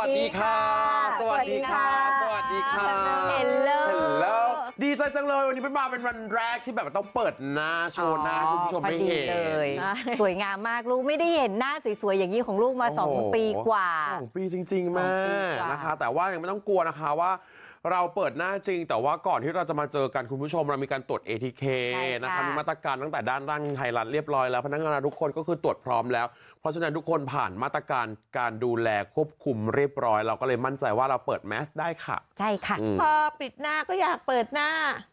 วัสดีค่ะ สวัสดีค่ะ สวัสดีค่ะเห็นเล้วล้วดีใจจังเลยวันนี้เป็นมาเป็นวันแรกที่แบบต้องเปิดหน้าโชว์หน้าคุณผู้ชมไม่เห็นเลย สวยงามมากลูกไม่ได้เห็นหน้าสวยๆอย่างนี้ของลูกมา 2 ปีกว่า 2 ปีจริงๆแม่นะคะ แต่ว่ายังไม่ต้องกลัวนะคะว่าเราเปิดหน้าจริง แต่ว่าก่อนที่เราจะมาเจอกันคุณผู้ชมเรามีการตรวจ ATK นะคะมีมาตรการตั้งแต่ด้านร่างไทยรัฐเรียบร้อยแล้วพนักงานทุกคนก็คือตรวจพร้อมแล้วเพราะฉะนั้นทุกคนผ่านมาตรการการดูแลควบคุมเรียบร้อยเราก็เลยมั่นใจว่าเราเปิดแมส ได้ค่ะใช่ค่ะอพอปิดหน้าก็อยากเปิดหน้า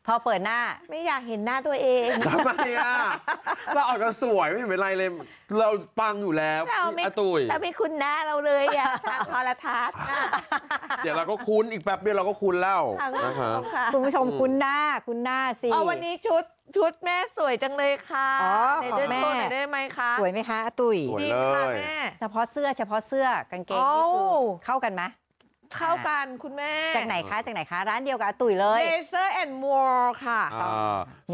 พอเปิดหน้าไม่อยากเห็นหน้าตัวเองทำไมอ่ะเราออกกันสวยไม่เป็นไรเลย เราปังอยู่แล้วเราไม่อตุยแต่ไม่คุ้นหน้าเราเลยอ่ะทาละททัศน์นเดี๋ยวเราก็คุ้นอีกแป๊บเดียวเราก็คุ้นแล้วคุณผู้ชมคุ้นหน้าคุ้นหน้าสิอวันนี้ชุดชุดแม่สวยจังเลยค่ะ ในเดือนขต้นหนได้ไหมคะสวยไหมคะ ตุยสวยดีค่ะแม่เฉพาะเสื้อเฉพาะเสื้อกางเกงนี่คือเข้ากันไหมเข้ากันคุณแม่จากไหนคะจากไหนคะ ร้านเดียวกับตุ๋ยเลย Laser and More ค่ะค่ะ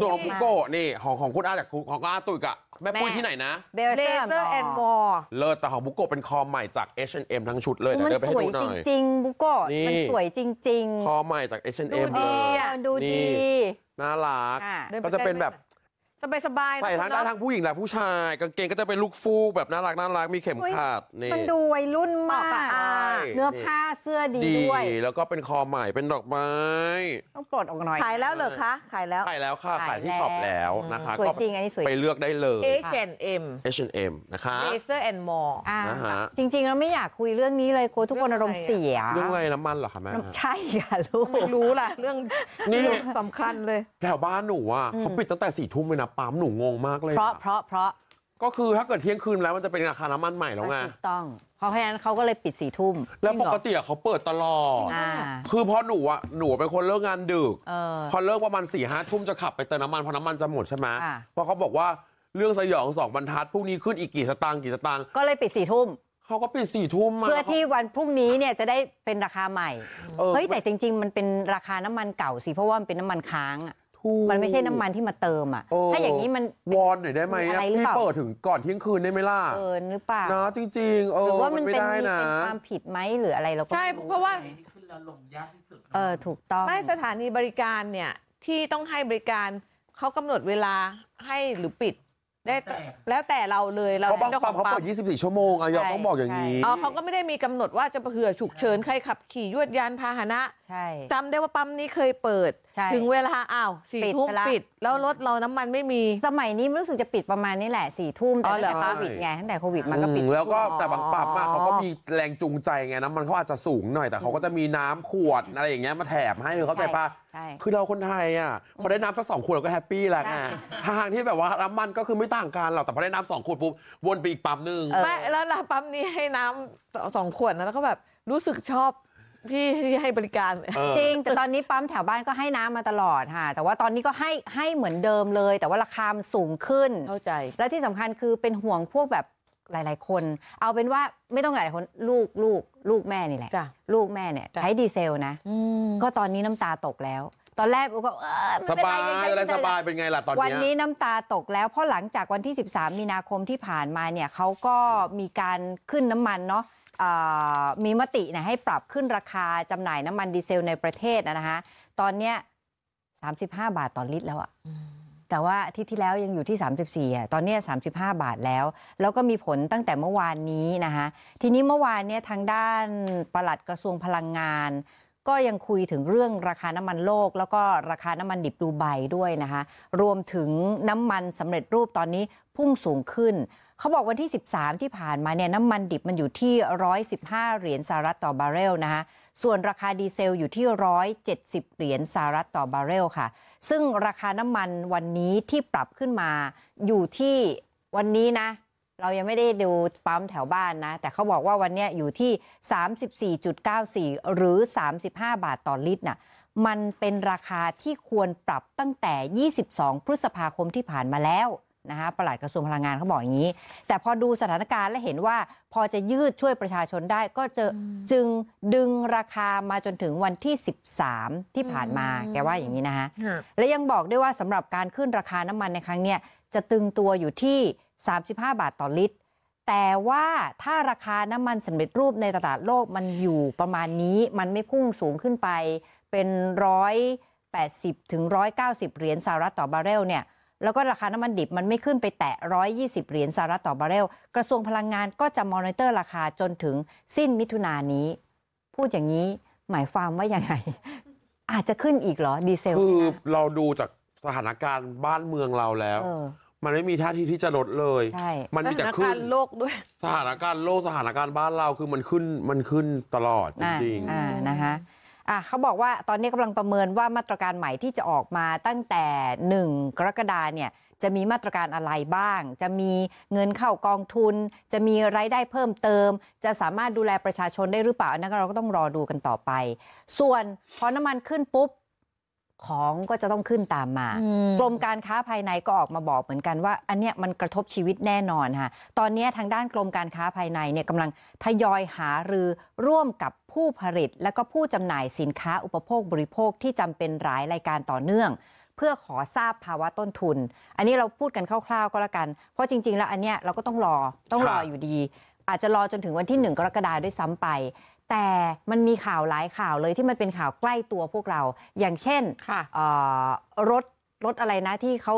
ส่วนของคุณโก้นี่ของของคุณอาจากคุณของอาตุ๋ยกับแม่ปุ้ยที่ไหนนะเบลเซอ Laser ด์ and More เลิศแต่ของบุโก้เป็นคอใหม่จาก H&M ทั้งชุดเลยเดี๋มัยวนไปสให้วยดูหจน่อยริงบุโก้มันสวยจริงคอใหม่จาก H&M เลดยอมดูดีน่ารักก็จะเป็นแบบสบายสบายใส่ทั้งด้ทั้งผู้หญิงและผู้ชาย กางเกงก็จะเป็นลูกฟู แบบน่ารักน่ารักมีเข็มขัดนี่มันดูวัยรุ่นมาก เนื้อผ้าเสื้อดีด้วยแล้วก็เป็นคอใหม่เป็นดอกไม้ ต้องปลดออกหน่อย ขายแล้วเหรอคะ ขายแล้วขายแล้วค่ะ ขายที่ช็อปแล้วนะคะสวยจริงอันนี้สวยไปเลือกได้เลย H&M H&M นะคะ Laser and More จริงๆเราไม่อยากคุยเรื่องนี้เลย โค้ทุกคนอารมณ์เสียเรื่องอะไรน้ำมันเหรอคะแม่ใช่ค่ะลูกรู้ล่ะเรื่องนี่สำคัญเลยแถวบ้านหนูอ่ะเขาปิดตั้งแต่สี่ทุ่มเลยนะปั๊มหนูงงมากเลย เพราะเพราะเพราะก็คือถ้าเกิดเที่ยงคืนแล้วมันจะเป็นราคาน้ำมันใหม่แล้วไงถูกต้องเพราะฉะนั้นเขาก็เลยปิดสี่ทุ่มแล้วปกติเขาเปิดตลอดคือพอหนูอ่ะหนูเป็นคนเลิกงานดึกพอเลิกประมาณสี่ห้าทุ่มจะขับไปเติมน้ำมันเพราะน้ำมันจะหมดใช่ไหมเพราะเขาบอกว่าเรื่องสยองสองบรรทัดพรุ่งนี้ขึ้นอีกกี่สตางค์กี่สตางค์ก็เลยปิดสี่ทุ่มเขาก็ปิดสี่ทุ่มเพื่อที่วันพรุ่งนี้เนี่ยจะได้เป็นราคาใหม่เฮ้ยแต่จริง ๆ มันเป็นราคาน้ำมันเก่าสิเพราะว่ามันเป็นน้ำมันค้างอ่ะมันไม่ใช่น้ำมันที่มาเติมอ่ะ ถ้าอย่างนี้มันวอนหน่อยได้ไหมพี่เปิดถึงก่อนเที่ยงคืนได้ไหมล่ะเิดหรือเปล่านะจริงจเออหรือว่ามันเป็นความผิดไหมหรืออะไรเราก็ใช่เพราะว่าเออถูกต้องใต้สถานีบริการเนี่ยที่ต้องให้บริการเขากำหนดเวลาให้หรือปิดได้แล้วแต่เราเลยเราเ้าของปัมเขาเปิด 24 ชั่วโมงอะยอต้องบอกอย่างนี้เขาก็ไม่ได้มีกำหนดว่าจะเผื่อฉุกเฉินใครขับ ขี่ยวดยานพาหนะช่จำได้ว่าปั๊มนี้เคยเปิดถึงเวลาอ้าวสี่ทุ่มปิด แล้วรถเราน้ำมันไม่มีสมัยนี้รู้สึกจะปิดประมาณนี้แหละสี่ทุ่มแต่ตั้งแต่โควิดไงตั้งแต่โควิดมันก็ปิดแล้วก็แต่บางปั๊มเขาก็มีแรงจูงใจไงน้ำมันเขาอาจจะสูงหน่อยแต่เขาก็จะมีน้ำขวดอะไรอย่างเงี้ยมาแถมให้เลยเข้าใจปะคือเราคนไทยอ่ะพอได้น้ำสักสองขวดเราก็แฮปปี้แล้วไงทางที่แบบว่าน้ำมันก็คือไม่ต่างกันหรอกแต่พอได้น้ำสองขวดปุ๊บวนไปอีกปั๊มหนึ่งม่แล้วละปั๊มนี้ให้น้ำสองขวดนะแล้วก็แบบรู้สึกชอบพี่ที่ให้บริการจริงแต่ตอนนี้ปั๊มแถวบ้านก็ให้น้ำมาตลอดค่ะ แต่ว่าตอนนี้ก็ให้ให้เหมือนเดิมเลย แต่ว่าราคามสูงขึ้นเข้าใจ และที่สำคัญคือเป็นห่วงพวกแบบหลาย ๆ คน เอาเป็นว่าไม่ต้องหลายคนลูกลูกลูกแม่นี่แหละลูกแม่เนี่ยใช้ดีเซลนะก็ตอนนี้น้ำตาตกแล้ว ตอนแรกก็สบายอะไรสบายเป็นไงล่ะตอนนี้วันนี้น้ำตาตกแล้ว เพราะหลังจากวันที่ 13 มีนาคมที่ผ่านมาเนี่ยเขาก็มีการขึ้นน้ำมันเนาะมีมตินะให้ปรับขึ้นราคาจำหน่ายน้ำมันดีเซลในประเทศนะคะตอนเนี้ย35 บาทต่อลิตรแล้วอะแต่ว่าที่ที่แล้วยังอยู่ที่ 34อ่ะตอนเนี้ย35 บาทแล้ว แล้วก็มีผลตั้งแต่เมื่อวานนี้นะคะทีนี้เมื่อวานเนี่ยทางด้านประหลัดกระทรวงพลังงาน ก็ยังคุยถึงเรื่องราคาน้ำมันโลก แล้วก็ราคาน้ำมันดิบดูไบด้วยนะคะรวมถึงน้ำมันสำเร็จรูปตอนนี้พุ่งสูงขึ้นเขาบอกวันที่ 13 ที่ผ่านมาเนี่ยน้ำมันดิบมันอยู่ที่ 115 เหรียญสหรัฐต่อบาร์เรลนะคะส่วนราคาดีเซลอยู่ที่ 170 เหรียญสหรัฐต่อบาร์เรลค่ะ ซึ่งราคาน้ำมันวันนี้ที่ปรับขึ้นมาอยู่ที่วันนี้นะ เรายังไม่ได้ดูปั๊มแถวบ้านนะแต่เขาบอกว่าวันนี้อยู่ที่ 34.94 หรือ 35 บาทต่อลิตรนะ่ะมันเป็นราคาที่ควรปรับตั้งแต่ 22 พฤษภาคมที่ผ่านมาแล้วนะคะปลัดกระทรวงพลังงานเขาบอกอย่างนี้ แต่พอดูสถานการณ์และเห็นว่า พอจะยืดช่วยประชาชนได้ ก็จะจึงดึงราคามาจนถึงวันที่ 13 ที่ผ่านมา แกว่าอย่างนี้นะคะและยังบอกด้วยว่าสำหรับการขึ้นราคาน้ำมันในครั้งเนี้ยจะตึงตัวอยู่ที่ 35 บาทต่อลิตร แต่ว่าถ้าราคาน้ำมันสำเร็จรูปในตลาดโลกมันอยู่ประมาณนี้ มันไม่พุ่งสูงขึ้นไปเป็นร้อยแปดสิบถึงร้อยเก้าสิบเหรียญสหรัฐต่อบาร์เรลเนี่ยแล้วก็ราคาน้ำมันดิบ มันไม่ขึ้นไปแตะ120 เหรียญสหรัฐต่อบาร์เรลกระทรวงพลังงานก็จะมอนิเตอร์ ราคาจนถึงสิ้นมิถุนายนนี้ พูดอย่างนี้หมายความว่ายังไง อาจจะขึ้นอีกเหรอดีเซลคือเราดูจากสถานการณ์บ้านเมืองเราแล้ว มันไม่มีท่าทีที่จะลดเลย มันมีแต่ขึ้นโลกด้วยสถานการณ์โลกสถานการณ์บ้านเราคือมันขึ้นมันขึ้นตลอดจริงๆนะคะอ่ะเขาบอกว่าตอนนี้กำลังประเมินว่ามาตรการใหม่ที่จะออกมาตั้งแต่ 1 กรกฎาเนี่ยจะมีมาตรการอะไรบ้าง จะมีเงินเข้ากองทุน จะมีไรายได้เพิ่มเติม จะสามารถดูแลประชาชนได้หรือเปล่า อันนั้นเราก็ต้องรอดูกันต่อไป ส่วนพอน้ำมันขึ้นปุ๊บของก็จะต้องขึ้นตามมากรมการค้าภายในก็ออกมาบอกเหมือนกันว่า อันเนี้ยมันกระทบชีวิตแน่นอนค่ะตอนนี้ทางด้านกรมการค้าภายในเนี่ยกำลังทยอยหารือร่วมกับผู้ผลิตและก็ผู้จำหน่ายสินค้าอุปโภคบริโภคที่จำเป็นหลายรายการต่อเนื่อง เพื่อขอทราบภาวะต้นทุน อันนี้เราพูดกันคร่าวๆก็แล้วกัน เพราะจริง ๆ แล้วอันเนี้ยเราก็ต้องรอต้องรออยู่ดี อาจจะรอจนถึงวันที่ 1 กรกฎาด้วยซ้ำไปแต่มันมีข่าวหลายข่าวเลยที่มันเป็นข่าวใกล้ตัวพวกเราอย่างเช่นรถรถอะไรนะที่เขา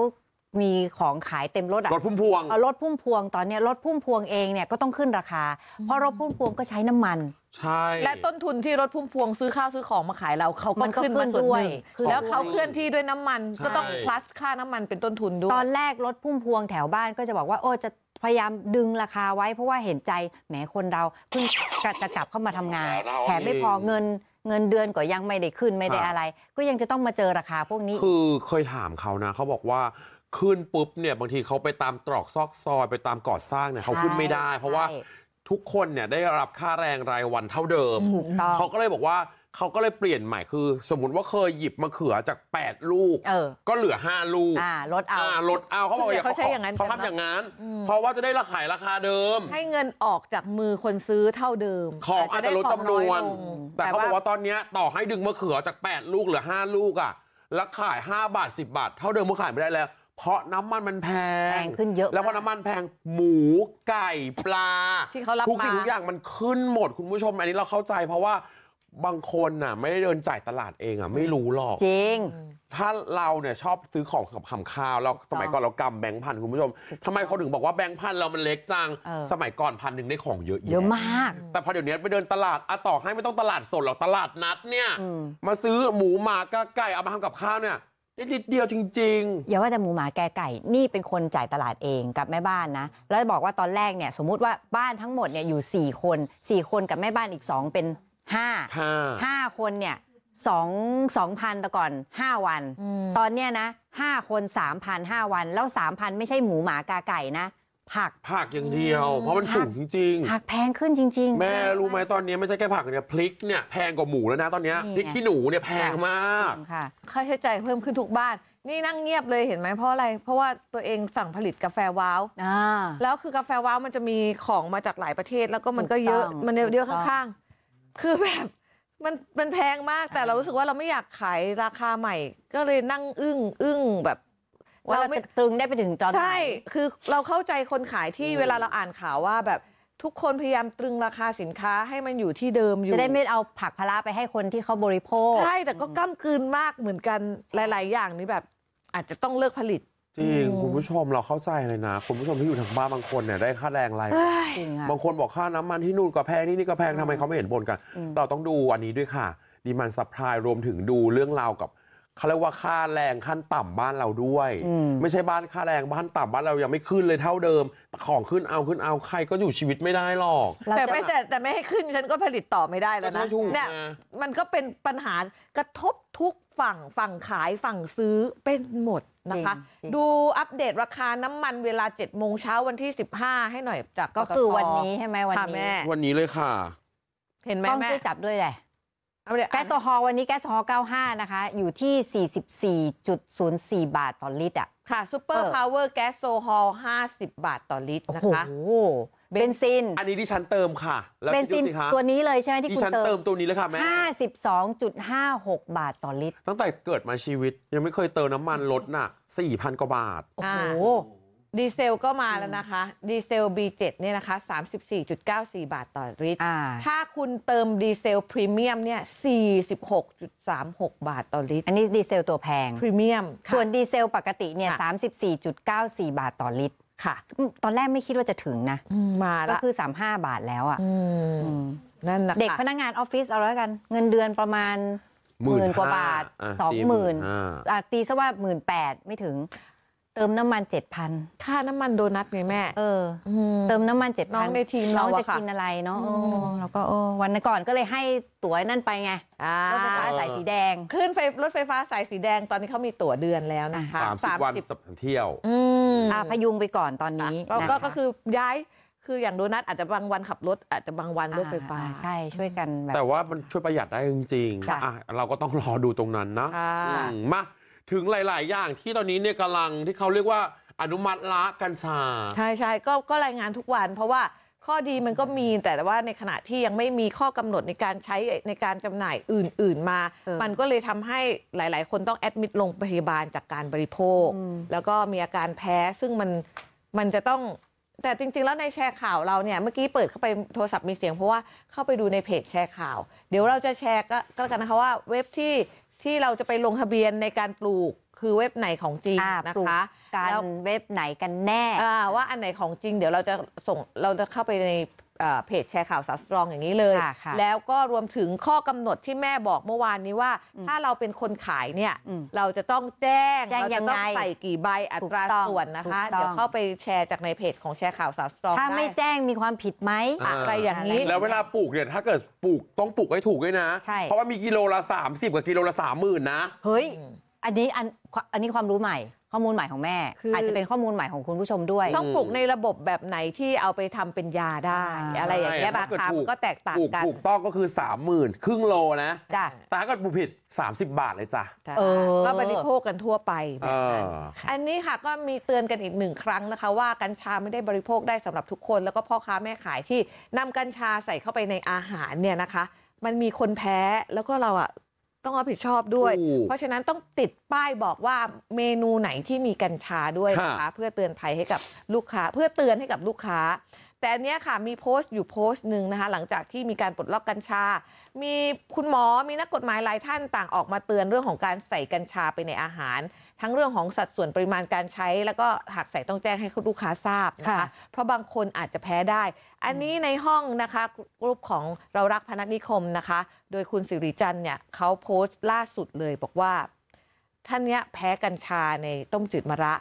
มีของขายเต็มรถอะรถพุ่มพวงรถพุ่มพวงตอนนี้รถพุ่มพวงเองเนี่ยก็ต้องขึ้นราคาเพราะรถพุ่มพวงก็ใช้น้ำมัน ใช่ และต้นทุนที่รถพุ่มพวงซื้อข้าวซื้อของมาขายเราเขาก็มันขึ้นมาด้วย แล้วเขาเคลื่อนที่ด้วยน้ำมัน ก็ต้อง plus ค่าน้ำมันเป็นต้นทุนด้วยตอนแรกรถพุ่มพวงแถวบ้านก็จะบอกว่าโอ้จะพยายามดึงราคาไว้เพราะว่าเห็นใจแหมคนเราเพิ่งกจะกลับเข้ามาทำงาน แถมไม่พอเงินเงินเดือนก็ยังไม่ได้ขึ้นไม่ได้อะไร ก็ยังจะต้องมาเจอราคาพวกนี้ คือเคยถามเขานะ เขาบอกว่าขึ้นปุ๊บเนี่ยบางทีเขาไปตามตรอกซอกซอยไปตามก่อสร้างเนี่ยเขาขึ้นไม่ได้ เพราะว่าทุกคนเนี่ยได้รับค่าแรงรายวันเท่าเดิมเขาก็เลยบอกว่าเขาก็เลยเปลี่ยนใหม่คือ สมมติว่าเคยหยิบมะเขือจาก 8 ลูกออก็เหลือ 5 ลูกาลดเอาลดเอาเขาบอกอย่าเขาใช้อย่างนั้นเขาเทำอย่างนั้น เพราะว่าจะได้ราคายราคาเดิม ให้เงินออกจากมือคนซื้อเท่าเดิมของอาจจะลดจำนวน แต่เขาบอกว่าตอนนี้ต่อให้ดึงมะเขือจาก 8 ลูกเหลือ 5 ลูกอ่ะ แล้วขาย 5 บาท 10 บาทเท่าเดิมันขายไม่ได้แล้วเพราะน้ำมันมันแพแพงขึ้นเยอะ แล้วพอน้ำมันแพงหมูไก่ปลาที่เขารับทุกสิ่งทุกอย่างมันขึ้นหมดคุณผู้ชมอันนี้เราเข้าใจเพราะว่าบางคนน่ะไม่ได้เดินจ่ายตลาดเองอ่ะไม่รู้หรอกจริง ถ้าเราเนี่ยชอบซื้อของกับขำข้าวเราสมัยก่อนเรากำแบงค์พันคุณผู้ชมทำไมเขาถึงบอกว่าแบงค์พันเรามันเล็กจังออสมัยก่อนพันหนึ่งได้ของเยอะแยะเยอะมากแต่พอเดี๋ยวนี้ไปเดินตลาดอะต่อให้ไม่ต้องตลาดสดหรอกตลาดนัดเนี่ย มาซื้อหมูหมากะไก่เอามาทำกับข้าวเนี่ยได้นิดเดียวจริงอย่าว่าแต่หมูหมาแกไก่นี่เป็นคนจ่ายตลาดเองกับแม่บ้านนะแล้วบอกว่าตอนแรกเนี่ยสมมุติว่าบ้านทั้งหมดเนี่ยอยู่4คน4 คนกับแม่บ้านอีก2เป็นห้าห้าคนเนี่ยสองสองพันแต่ก่อนห้าวัน ตอนเนี้ยนะห้าคนสามพันห้าวัน แล้วสามพันไม่ใช่หมูหมากาไก่นะผักผักอย่างเดียวเพราะมันสูงจริงๆ ผักแพงขึ้นจริงๆแม่รู้ไหมตอนนี้ไม่ใช่แค่ผักเนี่ยพริกเนี่ยแพงกว่าหมูแล้วนะตอนนี้พริกขี้หนูเนี่ยแพงมากค่ะค่าใช้จ่ายเพิ่มขึ้นทุกบ้าน นี่นั่งเงียบเลยเห็นไหมเพราะอะไรเพราะว่าตัวเองสั่งผลิตกาแฟว้าวแล้วคือกาแฟว้าวมันจะมีของมาจากหลายประเทศแล้วก็มันก็เยอะมันเยอะข้างคือแบบมันมันแพงมากแต่เรารู้สึกว่าเราไม่อยากขายราคาใหม่ ก็เลยนั่งอึ้งอึ้งแบบ ว่าเราตึงได้ไปถึงตอนไหนใช่คือเราเข้าใจคนขายที่เวลาเราอ่านข่าวว่าแบบทุกคนพยายามตรึงราคาสินค้าให้มันอยู่ที่เดิมอยู่จะได้ไม่เอาผักพลาไปให้คนที่เขาบริโภคใช่แต่ก็ก้มกืนมากเหมือนกันหลาย ๆ อย่างนี้แบบอาจจะต้องเลิกผลิตจริงคุณผู้ชมเราเข้าใจเลยนะคุณผู้ชมที่อยู่ทางบ้านบางคนเนี่ยได้ค่าแรงอะไรบางคนบอกค่าน้ำมันที่นู่นก็แพงที่ นี่ก็แพงทำไมเขาไม่เห็นบนกัน เราต้องดูอันนี้ด้วยค่ะ ดีมันซัพพลายรวมถึงดูเรื่องราวกับเขาเรียกว่าค่าแรงขั้นต่ำบ้านเราด้วยไม่ใช่บ้านค่าแรงบ้านต่ำบ้านเรายังไม่ขึ้นเลยเท่าเดิม ของขึ้นเอาขึ้นเอาใครก็อยู่ชีวิตไม่ได้หรอกแต่ไม่แต่แต่ไม่ให้ขึ้นฉันก็ผลิตต่อไม่ได้แล้วนะเนี่ยมันก็เป็นปัญหากระทบทุกฝั่งฝั่งขายฝั่งซื้อเป็นหมดนะคะ ดูอัปเดตราคาน้ำมันเวลา 7โมงเช้าวันที่ 15 ให้หน่อยจากก็คือวันนี้ใช่ไหมวันนี้วันนี้เลยค่ะ เห็นไหมแม่ต้องจับด้วยแหละแก๊สโซฮอลวันนี้แก๊สโซฮอล95นะคะอยู่ที่ 44.04 บาทต่อลิตรอ่ะค่ะซูเปอร์พาวเวอร์แก๊สโซฮอล50 บาทต่อลิตรนะคะ โอ้โหเบนซินอันนี้ที่ฉันเติมค่ะเบนซินตัวนี้เลยใช่ไหมที่คุณเติเติมตัวนี้แล้วค่ะแม่ห้าสิบสองจุดห้าหกบาทต่อลิตรตั้งแต่เกิดมาชีวิต ยังไม่เคยเติมน้ำมันลดน่ะ่พันกว่าบาท โอ้โห ดีเซลก็มาแล้วนะคะดีเซล B7 เนี่ยนะคะ 34.94 บาทต่อลิตร ถ้าคุณเติมดีเซลพรีเมียมเนี่ย46.36 บาทต่อลิตรอันนี้ดีเซลตัวแพงพรีเมียมส่วนดีเซลปกติเนี่ยี่้34.94 บาทต่อลิตรค่ะ ตอนแรกไม่คิดว่าจะถึงนะ มาก็คือ 35 บาทแล้วอ่ะนั่นะเด็กพนักงานออฟฟิศเอาแล้วกัน เงินเดือนประมาณหมื่นกว่าบาท สองหมื่นตีซะว่าหมื่นแปดไม่ถึงเติมน้ำมันเจ็ดพันค่าน้ำมันโดนัทไงแม่เออเติมน้ำมันเจ็ดพันน้องในทีมเราค่ะน้องจะกินอะไรเนาะแล้วก็วันก่อนก็เลยให้ตั๋วนั่นไปไงรถไฟฟ้าสายสีแดง ขึ้นไฟรถไฟฟ้าสายสีแดง ตอนนี้เขามีตั๋วเดือนแล้วนะคะสามสิบวันสามเที่ยวอ่าพยุงไปก่อนตอนนี้ก็ก็คือย้าย คืออย่างโดนัทอาจจะบางวันขับรถ อาจจะบางวันรถไฟฟ้า ใช่ช่วยกันแบบ แต่ว่ามันช่วยประหยัดได้จริงๆ เราก็ต้องรอดูตรงนั้นนะมาถึงหลายๆ อย่างที่ตอนนี้เนี่ยกำลังที่เขาเรียกว่าอนุมัติละกัญชา ใช่ใช่ก็ก็รายงานทุกวัน เพราะว่าข้อดีมันก็มี แต่ว่าในขณะที่ยังไม่มีข้อกำหนดในการใช้ในการจำหน่ายอื่นๆ มา มันก็เลยทำให้หลายๆ คนต้องแอดมิดโรงพยาบาลจากการบริโภคแล้วก็มีอาการแพ้ซึ่งมันมันจะต้องแต่จริงๆ แล้วในแชร์ข่าวเราเนี่ยเมื่อกี้เปิดเข้าไปโทรศัพท์มีเสียงเพราะว่าเข้าไปดูในเพจแชร์ข่าวเดี๋ยวเราจะแชร์ก็กันนะคะว่าเว็บที่ที่เราจะไปลงทะเบียนในการปลูกคือเว็บไหนของจริงะนะคะการเว็บไหนกันแน่ว่าอันไหนของจริงเดี๋ยวเราจะส่งเราจะเข้าไปในเพจแชร์ข่าวสาวสตรองอย่างนี้เลย แล้วก็รวมถึงข้อกำหนดที่แม่บอกเมื่อวานนี้ว่า ถ้าเราเป็นคนขายเนี่ยเราจะต้องแจ้งเราจะต้องใส่กี่ใบอัตราส่วนนะคะเดี๋ยวเข้าไปแชร์จากในเพจของแชร์ข่าวสาวสตรองถ้าไม่แจ้งมีความผิดไหมอะไรอย่างนี้แล้วเวลาปลูกเนี่ยถ้าเกิดปลูกต้องปลูกให้ถูกด้วยนะ เพราะว่ามีกิโลละ30กับกิโลละสามหมื่นนะ เฮ้ยอันนี้อันอันนี้ความรู้ใหม่ข้อมูลใหม่ของแม่ อาจจะเป็นข้อมูลใหม่ของคุณผู้ชมด้วย ต้องปลูกในระบบแบบไหนที่เอาไปทำเป็นยาได้ อะไรอย่างเงี้ยบาคาก็แตกต่างกันถูกต้องก็คือ 3 0,000ครึ่งโลนะจ้ตาก็บุผิด 30 บาทเลยจ้ะก็บริโภคกันทั่วไป อันนี้ค่ะก็มีเตือนกันอีกหนึ่งครั้งนะคะ ว่ากัญชาไม่ได้บริโภคได้สำหรับทุกคน แล้วก็พ่อค้าแม่ขายที่ นำกัญชาใส่เข้าไปในอาหารเนี่ยนะคะ มันมีคนแพ้แล้วก็เราอะต้องรับผิดชอบด้วย เพราะฉะนั้นต้องติดป้ายบอกว่าเมนูไหนที่มีกัญชาด้วยนะคะ เพื่อเตือนภัยให้กับลูกค้า เพื่อเตือนให้กับลูกค้า แต่เนี้ยค่ะมีโพสต์อยู่โพสต์หนึ่งนะคะ หลังจากที่มีการปลดล็อกกัญชา มีคุณหมอมีนักกฎหมายหลายท่านต่างออกมาเตือนเรื่องของการใส่กัญชาไปในอาหารทั้งเรื่องของสัดส่วนปริมาณการใช้ แล้วก็หากใส่ต้องแจ้งให้ลูกค้าทราบนะคะเพราะบางคนอาจจะแพ้ได้ อันนี้ในห้องนะคะกรุ๊ปของเรารักพนัสนิคมนะคะ โดยคุณสิริจันเนี่ยเขาโพสต์ล่าสุดเลยบอกว่า ท่านเนี้ยแพ้กัญชาในต้มจืดมะระ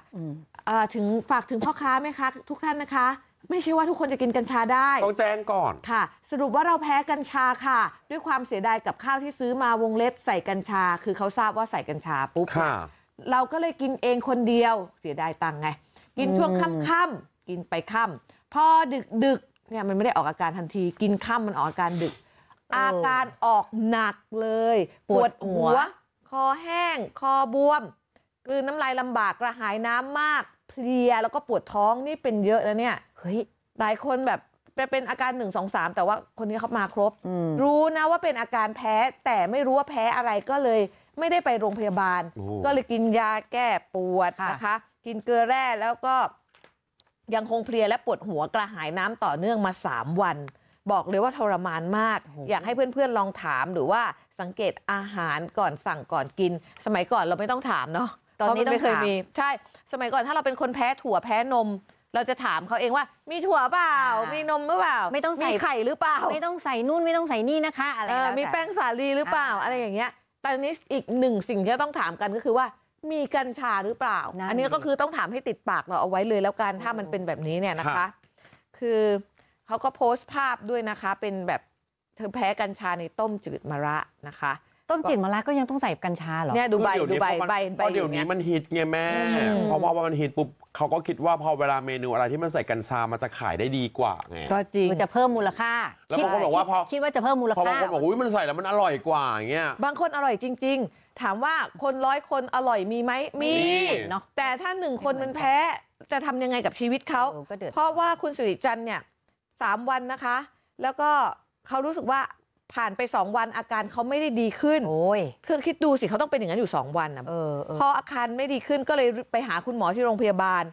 ถึงฝากถึงพ่อค้าไหมคะ ทุกท่านนะคะ ไม่ใช่ว่าทุกคนจะกินกัญชาได้ ต้องแจ้งก่อนค่ะ สรุปว่าเราแพ้กัญชาค่ะ ด้วยความเสียดายกับข้าวที่ซื้อมาวงเล็บใส่กัญชา คือเขาทราบว่าใส่กัญชา ปุ๊บเราก็เลยกินเองคนเดียวเสียดายตังค์ไง กิน ช่วงค่ำๆกินไปค่ำพอ ดึกดึกเนี่ยมันไม่ได้ออกอาการทันที กินค่ำมันออกอาการดึก อาการออกหนักเลย ปวด หัว คอแห้ง คอบวมกลืนน้ำลายลำบากกระหายน้ำมาก เพลียแล้วก็ปวดท้องนี่เป็นเยอะแล้วเนี่ยเฮ้ยหลายคนแบบเป็นอาการหนึ่งสองสามแต่ว่าคนนี้เขามาครบรู้นะว่าเป็นอาการแพ้แต่ไม่รู้ว่าแพ้อะไรก็เลยไม่ได้ไปโรงพยาบาลก็เลยกินยาแก้ปวดนะคะกินเกลือแร่แล้วก็ยังคงเพลียและปวดหัวกระหายน้ำต่อเนื่องมา3วันบอกเลยว่าทรมานมาก อยากให้เพื่อนๆลองถามหรือว่าสังเกตอาหารก่อนสั่งก่อนกิน สมัยก่อนเราไม่ต้องถามเนาะตอนนี้ต้องเคยมีใช่ สมัยก่อนถ้าเราเป็นคนแพ้ถั่ว แพ้นม เราจะถามเขาเองว่า มีถั่วเปล่า มีนมหรือเปล่าไม่ต้องใส่ไข่หรือเปล่า ไม่ต้องใส่นู่นไม่ต้องใส่นี่นะคะอะไรมีแป้งสาลีหรือเปล่า อะไรอย่างเงี้ยต่นี้อีกหนึ่งสิ่งที่ต้องถามกันก็คือว่ามีกัญชาหรือเปล่าอันนี้ก็คือต้องถามให้ติดปากเราเอาไว้เลย แล้วกันถ้ามันเป็นแบบนี้เนี่ยนะคะ คือเขาก็โพสต์ภาพด้วยนะคะเป็นแบบเธอแพ้กัญชาในต้มจืดมะระนะคะต้มจืดมะระก็ยังต้องใส่กัญชาเหรอเนี่ยดูใบดูใบใบใบเดี๋ยวนี้มันฮิตไงแม่เพราะว่ามันฮิตปุ๊บเขาก็คิดว่าพอเวลาเมนูอะไรที่มันใส่กัญชา มันจะขายได้ดีกว่าไงก็จริงมันจะเพิ่มมูลค่าแล้วบางคนบอกว่าพอ คิดว่าจะเพิ่มมูลพอบาบางคนบอก อุ้ยมันใส่แล้วมันอร่อยกว่าอย่างเงี้ย บางคนอร่อยจริง ๆ ถามว่าคนร้อยคนอร่อยมีไหม มีเนาะ แต่ถ้าหนึ่งคนมันแพ้จะทำยังไงกับชีวิตเขาเเพราะว่าคุณสุริจันทร์เนี่ยสามวันนะคะ แล้วก็เขารู้สึกว่าผ่านไปสองวันอาการเขาไม่ได้ดีขึ้นโอ้ยคือคิดดูสิเขาต้องเป็นอย่างนั้นอยู่สองวันนะพออาการไม่ดีขึ้นก็เลยไปหาคุณหมอที่โรงพยาบาล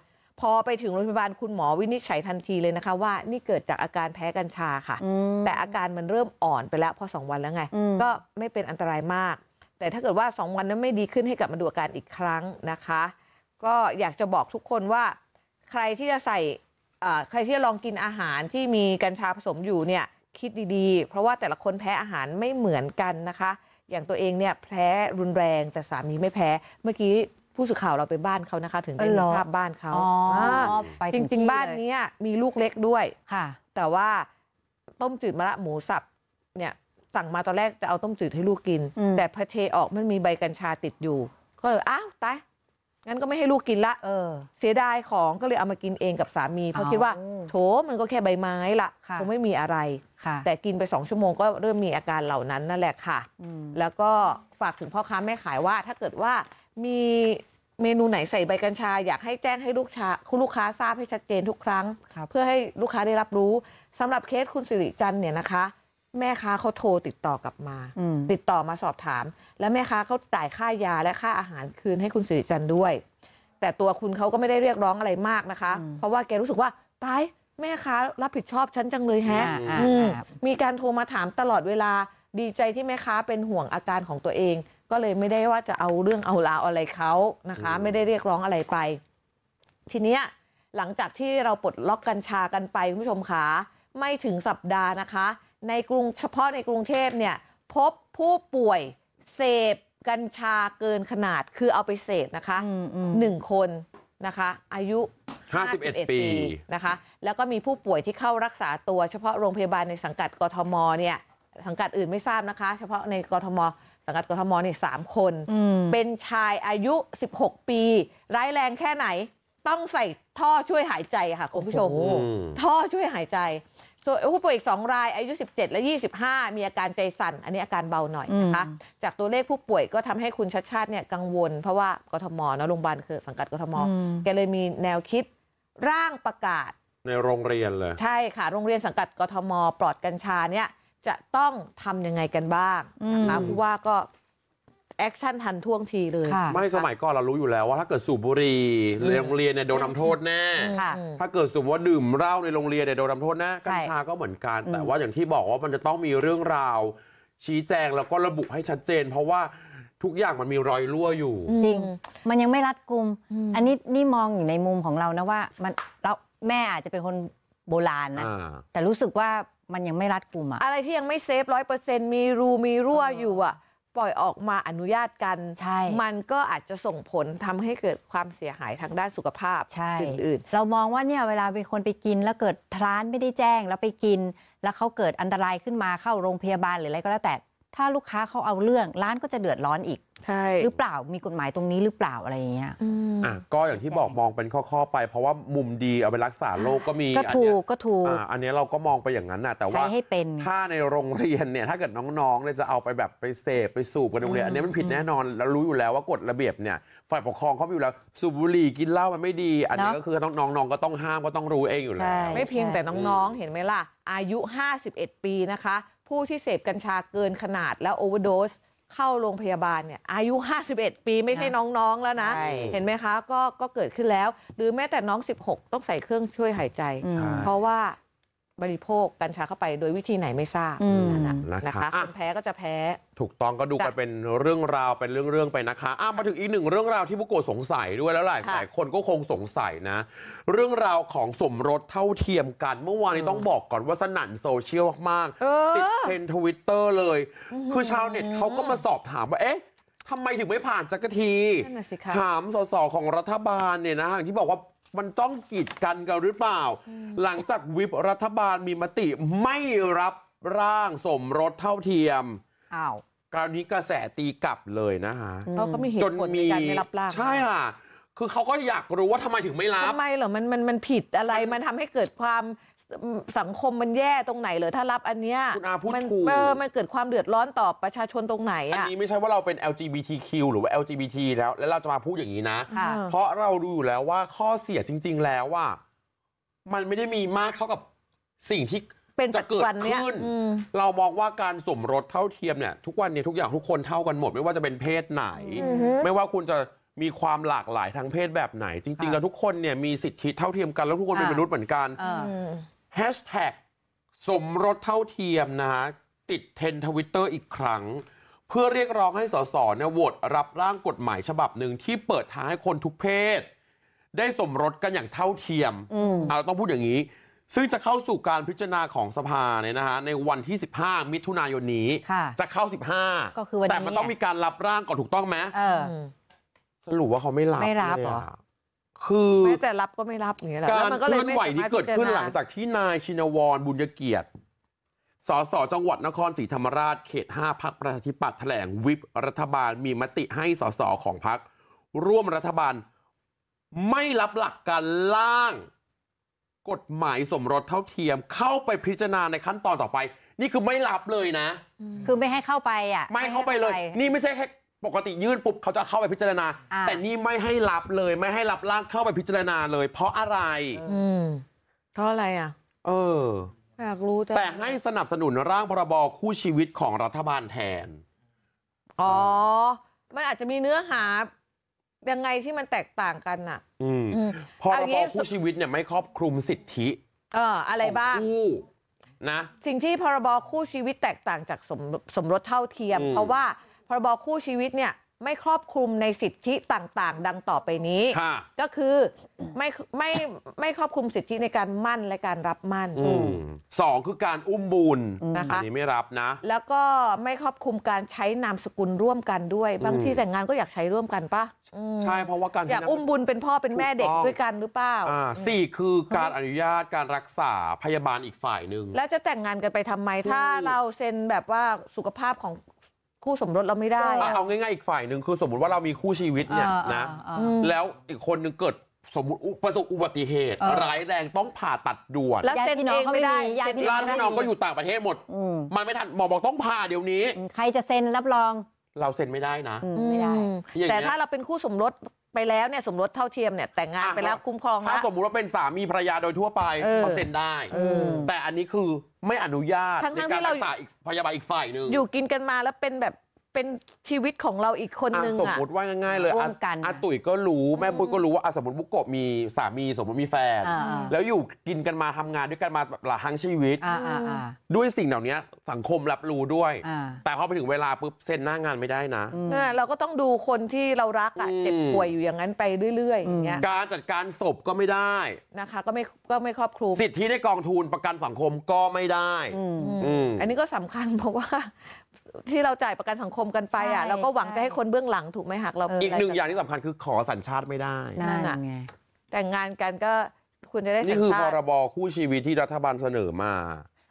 พอไปถึงโรงพยาบาลคุณหมอวินิจฉัยทันทีเลยนะคะว่านี่เกิดจากอาการแพ้กัญชาค่ะ แต่อาการมันเริ่มอ่อนไปแล้วพอสองวันแล้วไง ก็ไม่เป็นอันตรายมาก แต่ถ้าเกิดว่าสองวันนั้นไม่ดีขึ้นให้กลับมาดูอาการอีกครั้งนะคะ ก็อยากจะบอกทุกคนว่า ใครที่จะใส่ใครที่ลองกินอาหารที่มีกัญชาผสมอยู่เนี่ยคิดดีๆ เพราะว่าแต่ละคนแพ้อาหารไม่เหมือนกันนะคะ อย่างตัวเองเนี่ยแพ้รุนแรงแต่สามีไม่แพ้ เมื่อกี้ผู้สื่อข่าวเราไปบ้านเขานะคะ ถึงได้เห็นภาพบ้านเขาจริงจริงๆ บ้านนี้มีลูกเล็กด้วยค่ะ แต่ว่าต้มจืดมะระหมูสับเนี่ยสั่งมาตอนแรกจะเอาต้มจืดให้ลูกกิน แต่พอเทออกมันมีใบกัญชาติดอยู่ ก็เลยอ้าวตายงั้นก็ไม่ให้ลูกกินละเออ เสียดายของก็เลยเอามากินเองกับสามีเพราะคิดว่าโถมันก็แค่ใบไม้ละคงไม่มีอะไร แต่กินไปสองชั่วโมง ก็เริ่มมีอาการเหล่านั้นนั่นแหละค่ะ แล้วก็ฝากถึงพ่อค้าแม่ขายว่า ถ้าเกิดว่ามีเมนูไหนใส่ใบกัญชา อยากให้แจ้งให้ลูกค้าคุณลูกค้าทราบให้ชัดเจนทุกครั้งเพื่อให้ลูกค้าได้รับรู้ สำหรับเคสคุณสิริจันเนี่ยนะคะแม่ค้าเขาโทรติดต่อกลับมา ติดต่อมาสอบถาม แล้วแม่ค้าเขาจ่ายค่ายาและค่าอาหารคืนให้คุณสิริจันทร์ด้วย แต่ตัวคุณเขาก็ไม่ได้เรียกร้องอะไรมากนะคะ เพราะว่าแกรู้สึกว่าตาย แม่ค้ารับผิดชอบฉันจังเลยแฮะ มีการโทรมาถามตลอดเวลา ดีใจที่แม่ค้าเป็นห่วงอาการของตัวเอง ก็เลยไม่ได้ว่าจะเอาเรื่องเอาราวอะไรเขานะคะ ไม่ได้เรียกร้องอะไรไป ทีเนี้ยหลังจากที่เราปลดล็อกกัญชากันไปคุณผู้ชมคะไม่ถึงสัปดาห์นะคะในกรุงเฉพาะในกรุงเทพเนี่ยพบผู้ป่วย เสพ กัญชาเกินขนาดคือเอาไปเสพนะคะหนึ่งคนนะคะ อายุ 51 ปีนะคะแล้วก็มีผู้ป่วยที่เข้ารักษาตัวเฉพาะโรงพยาบาลในสังกัดกทมเนี่ยสังกัดอื่นไม่ทราบนะคะ เฉพาะในกทม สังกัดกทมเนี่ยสามคน เป็นชายอายุ 16 ปี ร้ายแรงแค่ไหนต้องใส่ท่อช่วยหายใจค่ะคุณผู้ชม ท่อช่วยหายใจส่วนผู้ป่วยอีก2 รายอายุ 17 และ 25 มีอาการใจสั่น อันนี้อาการเบาหน่อยนะคะจากตัวเลขผู้ป่วยก็ทำให้คุณชัดชาติเนี่ยกังวลเพราะว่ากทมนะโรงพยาบาลคือสังกัดกทมแกเลยมีแนวคิดร่างประกาศในโรงเรียนเลย ใช่ค่ะ โรงเรียนสังกัดกทม ปลอดกัญชาเนี่ยจะต้องทํำยังไงกันบ้างนะคะผู้ว่าก็แอคชั่นทันท่วงทีเลย ไม่สมัยก่อนเรารู้อยู่แล้วว่าถ้าเกิดสูบบุหรี่ในโรงเรียนเนี่ยโดนทำโทษแน่ถ้าเกิดสูบว่าดื่มเหล้าในโรงเรียนเนี่ยโดนทำโทษแน่กัญชาก็เหมือนกัน แต่ว่าอย่างที่บอกว่ามันจะต้องมีเรื่องราว ชี้แจงแล้วก็ระบุให้ชัดเจน เพราะว่าทุกอย่างมันมีรอยรั่วอยู่ จริง มันยังไม่รัดกุม อันนี้นี่มองอยู่ในมุมของเรานะว่ามันเราแม่อาจจะเป็นคนโบราณนะ แต่รู้สึกว่ามันยังไม่รัดกุมอะอะไรที่ยังไม่เซฟร้อยเปอร์เซ็นต์มีรูมีรั่วอยู่อะปล่อยออกมาอนุญาตกัน มันก็อาจจะส่งผลทำให้เกิดความเสียหายทางด้านสุขภาพ อื่น ๆ เรามองว่าเนี่ยเวลาเป็นคนไปกินแล้วเกิดทรานไม่ได้แจ้งแล้วไปกิน แล้วเขาเกิดอันตรายขึ้นมาเข้าโรงพยาบาลหรืออะไรก็แล้วแต่ถ้าลูกค้าเขาเอาเรื่องร้านก็จะเดือดร้อนอีกใช่หรือเปล่ามีกฎหมายตรงนี้หรือเปล่าอะไรอย่างเงี้ยอ่ะก็อย่างที่บอกมองเป็นข้อ ๆ ไปเพราะว่ามุมดีเอาไปรักษาโรคก็มีก็ถูกก็ถูกอ่าอันนี้เราก็มองไปอย่างนั้นนะแต่ว่าให้เป็นถ้าในโรงเรียนเนี่ยถ้าเกิดน้องๆเนี่ยจะเอาไปแบบไปเสพไปสูบกันโรงเรียนอันนี้มันผิดแน่นอนแล้วรู้อยู่แล้วว่ากฎระเบียบเนี่ย ฝ่ายปกครองเขามีอยู่แล้วสูบบุหรี่กินเหล้ามันไม่ดีอันนี้ก็คือต้องน้องๆก็ต้องห้ามก็ต้องรู้เองอยู่แล้วไม่เพียงแต่น้องๆเห็นไหมล่ะ อายุ 51 ปีนะคะผู้ที่เสพกัญชาเกินขนาดและโอเวอร์โดส เข้าโรงพยาบาลเนี่ยอายุ 51 ปีไม่ใช่น้องๆแล้วนะ เห็นไหมคะ ก็ก็เกิดขึ้นแล้ว หรือแม้แต่น้อง 16 ต้องใส่เครื่องช่วยหายใจ เพราะว่าบริโภคกัญชาเข้าไปโดยวิธีไหนไม่ทราบนั่นะะนะคะคนแพ้ก็จะแพ้ ถูกต้องก็ดูกันเป็นเรื่องราวเป็นเรื่องๆไปนะคะอมาถึงอีกหนึ่งเรื่องราวที่ผู้กดสงสัยด้วย แล้วหลายหลายคนก็คงสงสัยนะ เรื่องราวของสมรสเท่าเทียมกัน เมื่อวานนี้ต้องบอกก่อนว่าสนั่นโซเชียลมากๆติดเทรนด์ทวิตเตอร์เลย คือชาวเน็ตเขาก็มาสอบถามว่าเอ๊ะทำไมถึงไม่ผ่านจักรที ถามสสของรัฐบาลเนี่ยนะอย่างที่บอกว่ามันจ้องกีดกันกันหรือเปล่า หลังจากวิปรัฐบาลมีมติไม่รับร่างสมรสเท่าเทียม อ้าวคราวนี้กระแสตีกลับเลยนะฮะเขาก็มีเหตุผลในการไม่รับร่าง ใช่ค่ะ คือเขาก็อยากรู้ว่าทำไมถึงไม่รับทำไมเหรอ มันมันมันผิดอะไรมันทำให้เกิดความสังคมมันแย่ตรงไหนเหรอถ้ารับอันเนี้ยคุณอาพูดมันถูกเออมันเกิดความเดือดร้อนต่อประชาชนตรงไหนอ่ะอันนี้ไม่ใช่ว่าเราเป็น LGBTQ หรือว่า LGBT แล้วแล้วเราจะมาพูดอย่างนี้นะะเพราะเราดูอยู่แล้วว่าข้อเสียจริง ๆแล้วว่ามันไม่ได้มีมากเท่ากับสิ่งที่เป็นจะเกิดขึ้น เรามองว่าการสมรสเท่าเทียมเนี่ย ทุกวันเนี่ยทุกอย่างทุกคนเท่ากันหมดไม่ว่าจะเป็นเพศไหน ไม่ว่าคุณจะมีความหลากหลายทางเพศแบบไหน จริงๆแล้วทุกคนเนี่ยมีสิทธิเท่าเทียมกันแล้วทุกคนเป็นมนุษย์เหมือนกันแฮชแท็กสมรสเท่าเทียมนะฮะ ติดเทรนทวิตเตอร์อีกครั้ง เพื่อเรียกร้องให้สสเนี่ยโหวตรับร่างกฎหมายฉบับหนึ่งที่เปิดทางให้คนทุกเพศ ได้สมรสกันอย่างเท่าเทียมเราต้องพูดอย่างนี้ ซึ่งจะเข้าสู่การพิจารณาของสภาเนี่ยนะฮะในวันที่ 15 มิถุนายนนี้ จะเข้า 15แต่มันต้องมีการรับร่างก่อนถูกต้องไหมสรุปว่าเขาไม่รับไม่รับเหรอคือแม้แต่รับก็ไม่รับอย่างเงี้ยแหละการเคลื่อนไหวที่เกิดขึ้นหลังจากที่นายชินวร บุญยเกียรติสสจังหวัดนครศรีธรรมราชเขต 5พักประชาธิปัตย์แถลง วิปรัฐบาลมีมติให้สสของพัก ร่วมรัฐบาลไม่รับหลักการล่าง กฎหมายสมรสเท่าเทียมเข้าไปพิจารณาในขั้นตอนต่อไป นี่คือไม่รับเลยนะ คือไม่ให้เข้าไปอ่ะ ไม่เข้าไปเลย นี่ไม่ใช่แค่ปกติยื่นปุ๊บเขาจะเข้าไปพิจารณา แต่นี่ไม่ให้รับเลย ไม่ให้รับร่างเข้าไปพิจารณาเลย เพราะอะไร อืมเพราะอะไรอ่ะเอออยากรู้แต่แต่ให้สนับสนุนร่างพรบคู่ชีวิตของรัฐบาลแทน อ๋อมันอาจจะมีเนื้อหา ยังไงที่มันแตกต่างกันน่ะอืมพรอบคู่ชีวิตเนี่ยไม่ครอบคลุมสิทธิ เออ อะไรบ้างคู่นะสิ่งที่พรบคู่ชีวิตแตกต่างจากสมสมรสเท่าเทียมเพราะว่าพรบคู่ชีวิตเนี่ยไม่ครอบคลุมในสิทธิต่าง ๆ ดังต่อไปนี้ ก็คือไม่ไม่ไม่ครอบคลุมสิทธิในการมั่นและการรับมั่นสองคือการอุ้มบุญนะคะอันนี้ไม่รับนะ แล้วก็ไม่ครอบคลุมการใช้นามสกุลร่วมกันด้วยบางที่แต่งงานก็อยากใช้ร่วมกันปะใช่เพราะว่าการอยากอุ้มบุญเป็นพ่อเป็นแม่เด็กด้วยกันหรือเปล่าสี่คือการอนุญาตการรักษาพยาบาลอีกฝ่ายหนึ่งแล้วจะแต่งงานกันไปทำไมถ้าเราเซ็นแบบว่าสุขภาพของคู่สมรสเราไม่ได้อเอาง่ายๆอีกฝ่ายหนึ่งคือสมมติว่าเรามีคู่ชีวิตเนี่ยนะแล้วอีกคนหนึงเกิดสมมติประสบอุบัติเหตุร้ายแรงต้องผ่าตัดด่วนแล้วเซ็นพี่น้อเองไม่ได้มาพี่ร้านพี่น้องก็อยู่ต่างประเทศหมด มันไม่ทันหมอบอกต้องผ่าเดี๋ยวนี้ ใครจะเซ็นรับรอง เราเซ็นไม่ได้นะ ไม่ได้ แต่ถ้าเราเป็นคู่สมรสไปแล้วเนี่ยสมรสเท่าเทียมเนี่ย แต่งงานไปแล้วคุ้มครองถ้าสมมติว่าเป็นสามีภรรยาโดยทั่วไปเปอรขาเซ็นได้ แต่อันนี้คือไม่อนุญาตทในงการรักษาอีกพยาบาลอีกฝ่ายหนึ่งอยู่กินกันมาแล้วเป็นแบบเป็นชีวิตของเราอีกคนนึงอะสมมติว่าง่าย ๆ เลยร่วมกันอาตุ๋ยก็รู้แม่ปุ้ยก็รู้ว่าสมมติบุกโก มีสามีสมมติมีแฟน แล้วอยู่กินกันมาทำงานด้วยกันมาแบบหลายครั้งชีวิตด้วยสิ่งเหล่านี้สังคมรับรู้ด้วย แต่พอไปถึงเวลาปุ๊บเซ็นหน้างานไม่ได้นะเราก็ต้องดูคนที่เรารักอะเจ็บป่วยอยู่อย่างนั้นไปเรื่อยๆอย่างเงี้ยการจัดการศพก็ไม่ได้นะคะ ก็ไม่ก็ไม่ครอบครัวสิทธิในกองทุนประกันสังคมก็ไม่ได้ออันนี้ก็สำคัญเพราะว่าที่เราจ่ายประกันสังคมกันไปอ่ะเราก็หวังจะให้คนเบื้องหลังถูกไหมหักเราออีกหนึ่งอย่างที่สำคัญคือขอสัญชาติไม่ได้ นั่นไงแต่งงานกันก็คุณจะได้นี่คือพรบคู่ชีวิตที่รัฐบาลเสนอมา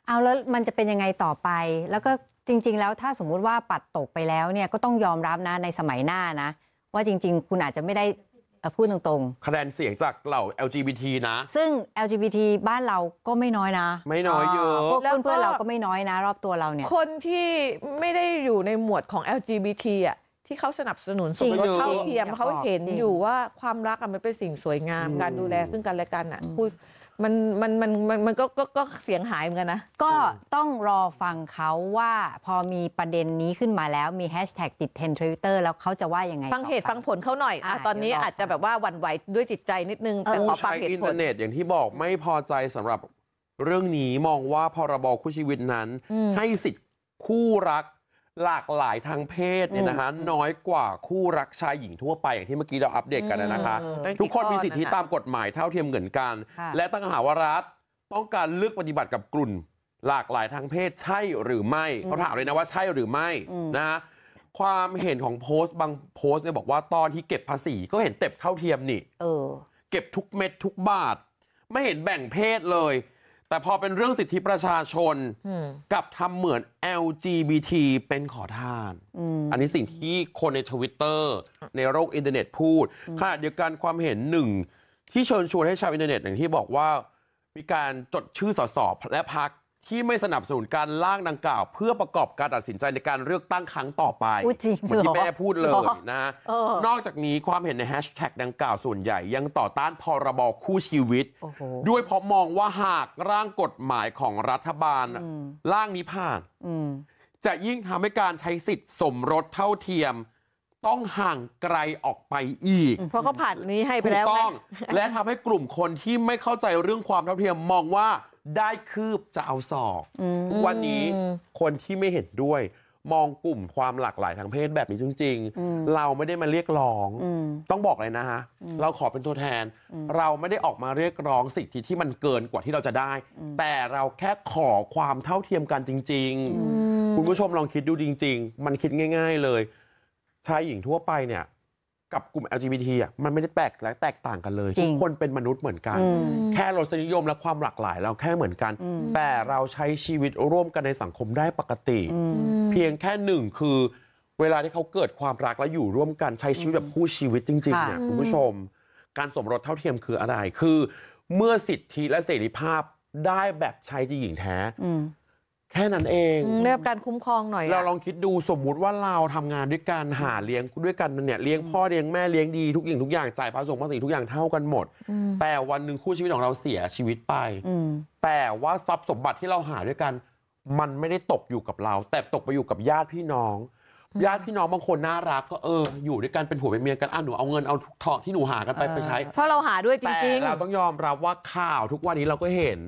เอาแล้วมันจะเป็นยังไงต่อไป แล้วก็จริงๆแล้วถ้าสมมุติว่าปัดตกไปแล้วเนี่ยก็ต้องยอมรับนะในสมัยหน้านะ ว่าจริง ๆ คุณอาจจะไม่ได้อ่ะพูดตรงๆคะแนนเสียงจากเหล่า LGBT นะ ซึ่ง LGBT บ้านเราก็ไม่น้อยนะ ไม่น้อยเยอะพวกเพื่อนๆเราก็ไม่น้อยนะรอบตัวเราเนี่ย คนที่ไม่ได้อยู่ในหมวดของ LGBT อ่ะที่เขาสนับสนุนสจริมงรสเท่าเทียมเขาเห็นอยู่ว่าความรักอะมันเป็นสิ่งสวยงามการดูแล ซึ่งกันและกันอ่ะ พูดมันมันมันมันมันก็ก็ก็เสียงหายเหมือนกันนะ ก็ต้องรอฟังเขาว่า พอมีประเด็นนี้ขึ้นมาแล้วมีแฮชแท็กติดเทรนด์ทวิตเตอร์ แล้วเขาจะว่ายังไงฟังเหตุฟังผลเขาหน่อยอตอนนี้อาจจะแบบว่าหวันไหวด้วยจิตใจนิดนึงแต่ขอฟังเหตุอินผเทอลร์เน็ต อย่างที่บอกไม่พอใจสำหรับเรื่องนี้ มองว่าพรบคู่ชีวิตนั้น ให้สิทธิ์คู่รักหลากหลายทางเพศเนี่ยนะคะน้อยกว่าคู่รักชายหญิงทั่วไป อย่างที่เมื่อกี้เราอัปเดตกันนะคะ ทุกคนมีสิทธิตามกฎหมายเท่าเทียมเหมือนกัน และตั้งหาวรัฐต้องการเลือกปฏิบัติกับกลุ่นหลากหลายทางเพศใช่หรือไม่เขาถามเลยนะว่าใช่หรือไม่นะะความเห็นของโพสต์บางโพสต์เนี่ยบอกว่าตอนที่เก็บภาษีก็เห็นเต็บเท่าเทียมนี่เก็บทุกเม็ดทุกบาท ไม่เห็นแบ่งเพศเลยแต่พอเป็นเรื่องสิทธิประชาชนกับทำเหมือน LGBT เป็นขอทาน อันนี้สิ่งที่คนในทวิตเตอร์ในโลกอินเทอร์เน็ตพูดขณะเดียวกันความเห็นหนึ่ง ที่เชิญชวนให้ชาวอินเทอร์เน็ตอย่างที่บอกว่ามีการจดชื่อสสและพักที่ไม่สนับสนุนการล่างดังกล่าว เพื่อประกอบการตัดสินใจในการเลือกตั้งครั้งต่อไปอเหมือนที่แม่พูดเลยนะฮะออนอกจากนี้ความเห็นในแฮชแท็กดังกล่าวส่วนใหญ่ ยังต่อต้านพรบคู่ชีวิตด้วยเพราะมองว่าหากร่างกฎหมายของรัฐบาลลร่างนี้ผ่านจะยิ่งทำให้การใช้สิทธิ์สมรสเท่าเทียม ต้องห่างไกลออกไปอีกเพราะเขาผ่านนี้ให้ไปแล้วูกต้อง และทำให้กลุ่มคนที่ไม่เข้าใจเรื่องความเท่าเทียมมองว่าได้คืบจะเอาศอก วันนี้คนที่ไม่เห็นด้วยมองกลุ่มความหลากหลายทางเพศแบบนี้จริง ๆ เราไม่ได้มาเรียกร้อง ต้องบอกเลยนะฮะ เราขอเป็นตัวแทน เราไม่ได้ออกมาเรียกร้องสิทธิที่มันเกินกว่าที่เราจะได้ แต่เราแค่ขอความเท่าเทียมกันจริงๆ คุณผู้ชมลองคิดดูจริงๆ มันคิดง่ายๆ เลย ชายหญิงทั่วไปเนี่ยกับกลุ่ม LGBT อ่ะมันไม่ได้แตกและแตกต่างกันเลยทุกคนเป็นมนุษย์เหมือนกัน แค่รสนิยมและความหลากหลาย เราแค่เหมือนกัน แต่เราใช้ชีวิตร่วมกันในสังคมได้ปกติ เพียงแค่หนึ่งคือเวลาที่เขาเกิดความรักและอยู่ร่วมกันใช้ชีวิตแบบคู่ชีวิตจริงๆเนี่ยคุณผู้ชม การสมรสเท่าเทียมคืออะไรคือเมื่อสิทธิและเสรีภาพได้แบบชายจีหญิงแท้แค่นั้นเองเรื่องการคุ้มครองหน่อยเราลองคิดดูสมมุติว่าเราทำงานด้วยกันหาเลี้ยงด้วยกันเนี่ยเลี้ยงพ่อเลี้ยงแม่เลี้ยงดีทุกอย่างทุกอย่างจ่ายภาษีภาษีทุกอย่างเท่ากันหมด แต่วันหนึ่งคู่ชีวิตของเราเสียชีวิตไปแต่ว่าทรัพย์สมบัติที่เราหาด้วยกันมันไม่ได้ตกอยู่กับเรา แต่ตกไปอยู่กับญาติพี่น้องญาติพี่น้องบางคนน่ารักก็เอออยู่ด้วยกันเป็นผัวเป็นเมียกันอ่ะหนูเอาเงินเอาทุกองที่หนูหากันไปไปใช้ เพราะเราหาด้วยจริงๆแต่เราต้องยอมรับว่าข่าวทุกวันนี้เราก็เห็น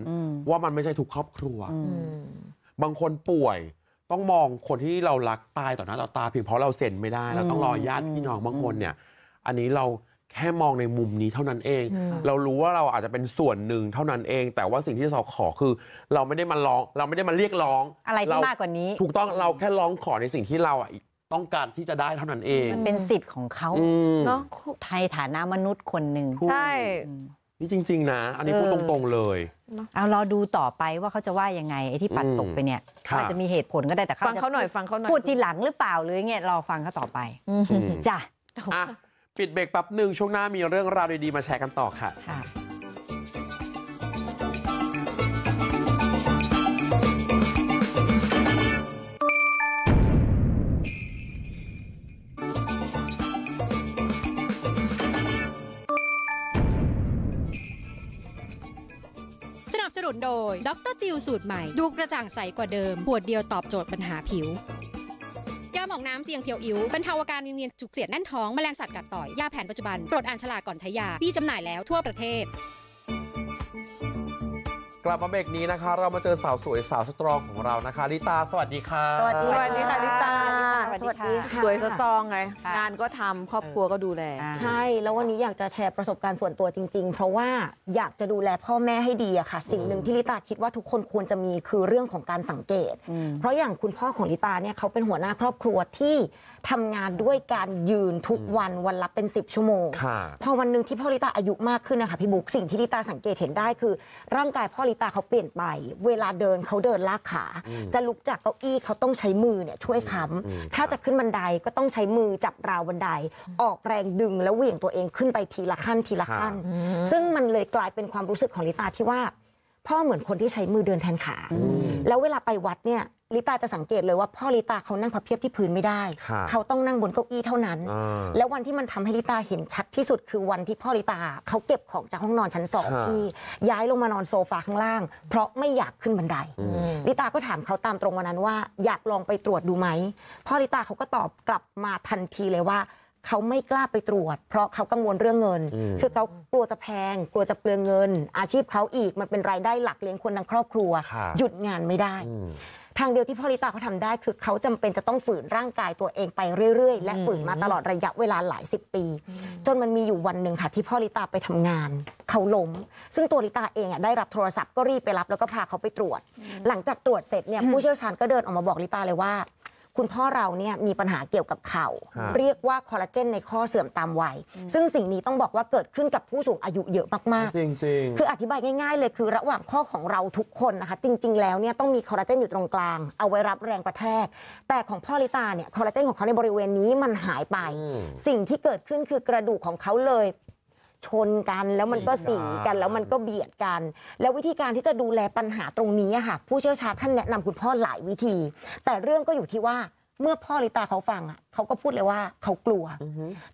ว่ามันไม่ใช่ทุกครอบครัวบางคนป่วยต้องมองคนที่เรารักตายต่อหน้าต่อตาเพียงเพราะเราเซ็นไม่ได้เราต้องรอญาติพี่น้องบางคนเนี่ย อันนี้เราแค่มองในมุมนี้เท่านั้นเอง เรารู้ว่าเราอาจจะเป็นส่วนหนึ่งเท่านั้นเอง แต่ว่าสิ่งที่เราขอคือเราไม่ได้มาร้องเราไม่ได้มาเรียกร้อง อะไรที่มากกว่านี้ ถูกต้องเราแค่ร้องขอในสิ่งที่เราอ่ะต้องการที่จะได้เท่านั้นเอง มันเป็นสิทธิ์ของเขาเนาะไทยฐานะมนุษย์คนหนึ่งใช่นี่จริงๆนะ อันนี้พูดตรงๆเลย เอารอดูต่อไปว่าเขาจะว่ายังไง ไอ้ที่ปัดตกไปเนี่ยอาจจะมีเหตุผลก็ได้ แต่เขาฟังเขาหน่อยฟังเขาหน่อยพูดทีหลังหรือเปล่าหรือไงรอฟังเขาต่อไปจ้ะปิดเบรกแป๊บหนึ่งช่วงหน้ามีเรื่องราวดีๆมาแชร์กันต่อค่ะนโดยดรจิวสูตรใหม่ ดูกระจ่างใสกว่าเดิมปวดเดียวตอบโจทย์ปัญหาผิว ยาหมองน้ำเสียงเพียวอิ๋วบรรเทาอาการวิงเวียน จุกเสียดแน่นท้องแมลงสัตว์กัดต่อยยาแผนปัจจุบัน โปรดอ่านฉลากก่อนใช้ยามีจำหน่ายแล้วทั่วประเทศกลับมาเบรกนี้นะคะ เรามาเจอสาวสวยสาวสตรองของเรานะคะลิตาสวัสดีค่ะ สวัสดีสวัสดีค่ะ ลิตา สวัสดีค่ะสวยสตรองไงงานก็ทำครอบครัวก็ดูแล ใช่ แล้ววันนี้อยากจะแชร์ประสบการณ์ส่วนตัวจริงๆ เพราะว่าอยากจะดูแลพ่อแม่ให้ดีอะค่ะ สิ่งหนึ่งที่ลิตาคิดว่าทุกคนควรจะมีคือเรื่องของการสังเกตเพราะอย่างคุณพ่อของลิตาเนี่ยเขาเป็นหัวหน้าครอบครัวที่ทำงานด้วยการยืนทุกวันวันละเป็น 10ชั่วโมงพอวันหนึ่งที่พ่อลิตาอายุมากขึ้นนะคะพี่บุ๊กสิ่งที่ลิตาสังเกตเห็นได้คือ ร่างกายพ่อลิตาเขาเปลี่ยนไป เวลาเดินเขาเดินลากขา จะลุกจากเก้าอี้เขาต้องใช้มือเนี่ยช่วยค้ำถ้าจะขึ้นบันไดก็ต้องใช้มือจับราวบันได ออกแรงดึงแล้วเหวี่ยงตัวเองขึ้นไปทีละขั้นทีละขั้น ซึ่งมันเลยกลายเป็นความรู้สึกของลิตาที่ว่าพ่อเหมือนคนที่ใช้มือเดินแทนขา แล้วเวลาไปวัดเนี่ย ลิตาจะสังเกตเลยว่าพ่อลิตาเขานั่งพับเพียบที่พื้นไม่ได้ เขาต้องนั่งบนเก้าอี้เท่านั้น แล้ววันที่มันทำให้ลิตาเห็นชัดที่สุดคือวันที่พ่อลิตาเขาเก็บของจากห้องนอนชั้นสองที่ย้ายลงมานอนโซฟาข้างล่าง เพราะไม่อยากขึ้นบันไดลิตาก็ถามเขาตามตรงวันนั้นว่า อยากลองไปตรวจดูไหมพ่อลิตาเขาก็ตอบกลับมาทันทีเลยว่าเขาไม่กล้าไปตรวจ เพราะเขากังวลเรื่องเงิน คือเขากลัวจะแพง กลัวจะเปลืองเงิน อาชีพเขาอีกมันเป็นรายได้หลักเลี้ยงคนทนงครอบครัว หยุดงานไม่ได้ ทางเดียวที่พ่อลิตาเขาทำได้คือเขาจำเป็นจะต้องฝืนร่างกายตัวเองไปเรื่อยๆ และฝืนมาตลอดระยะเวลาหลายสิบปี จนมันมีอยู่วันหนึ่งค่ะ ที่พ่อลิตาไปทำงาน เขาล้มซึ่งตัวลิตาเองอ่ะได้รับโทรศัพท์ก็รีบไปรับแล้วก็พาเขาไปตรวจ หลังจากตรวจเสร็จเนี่ยผู้เชี่ยวชาญก็เดินออกมาบอกลิตาเลยว่าคุณพ่อเราเนี่ยมีปัญหาเกี่ยวกับเข่าเรียกว่าคอลลาเจนในข้อเสื่อมตามวัยซึ่งสิ่งนี้ต้องบอกว่าเกิดขึ้นกับผู้สูงอายุเยอะมากๆจริงๆคืออธิบายง่ายๆเลยคือระหว่างข้อของเราทุกคนนะคะจริงๆ แล้วเนี่ยต้องมีคอลลาเจนอยู่ตรงกลางเอาไว้รับแรงกระแทก แต่ของพ่อลิตาเนี่ยคอลลาเจนของเขาในบริเวณนี้มันหายไป สิ่งที่เกิดขึ้นคือกระดูกของเขาเลยชนกันแล้วมันก็สีกันแล้วมันก็เบียดกัน แล้ววิธีการที่จะดูแลปัญหาตรงนี้ค่ะผู้เชี่ยวชาญท่านแนะนำคุณพ่อหลายวิธี แต่เรื่องก็อยู่ที่ว่าเมื่อพ่อลิตาเขาฟังอ่ะเขาก็พูดเลยว่าเขากลัว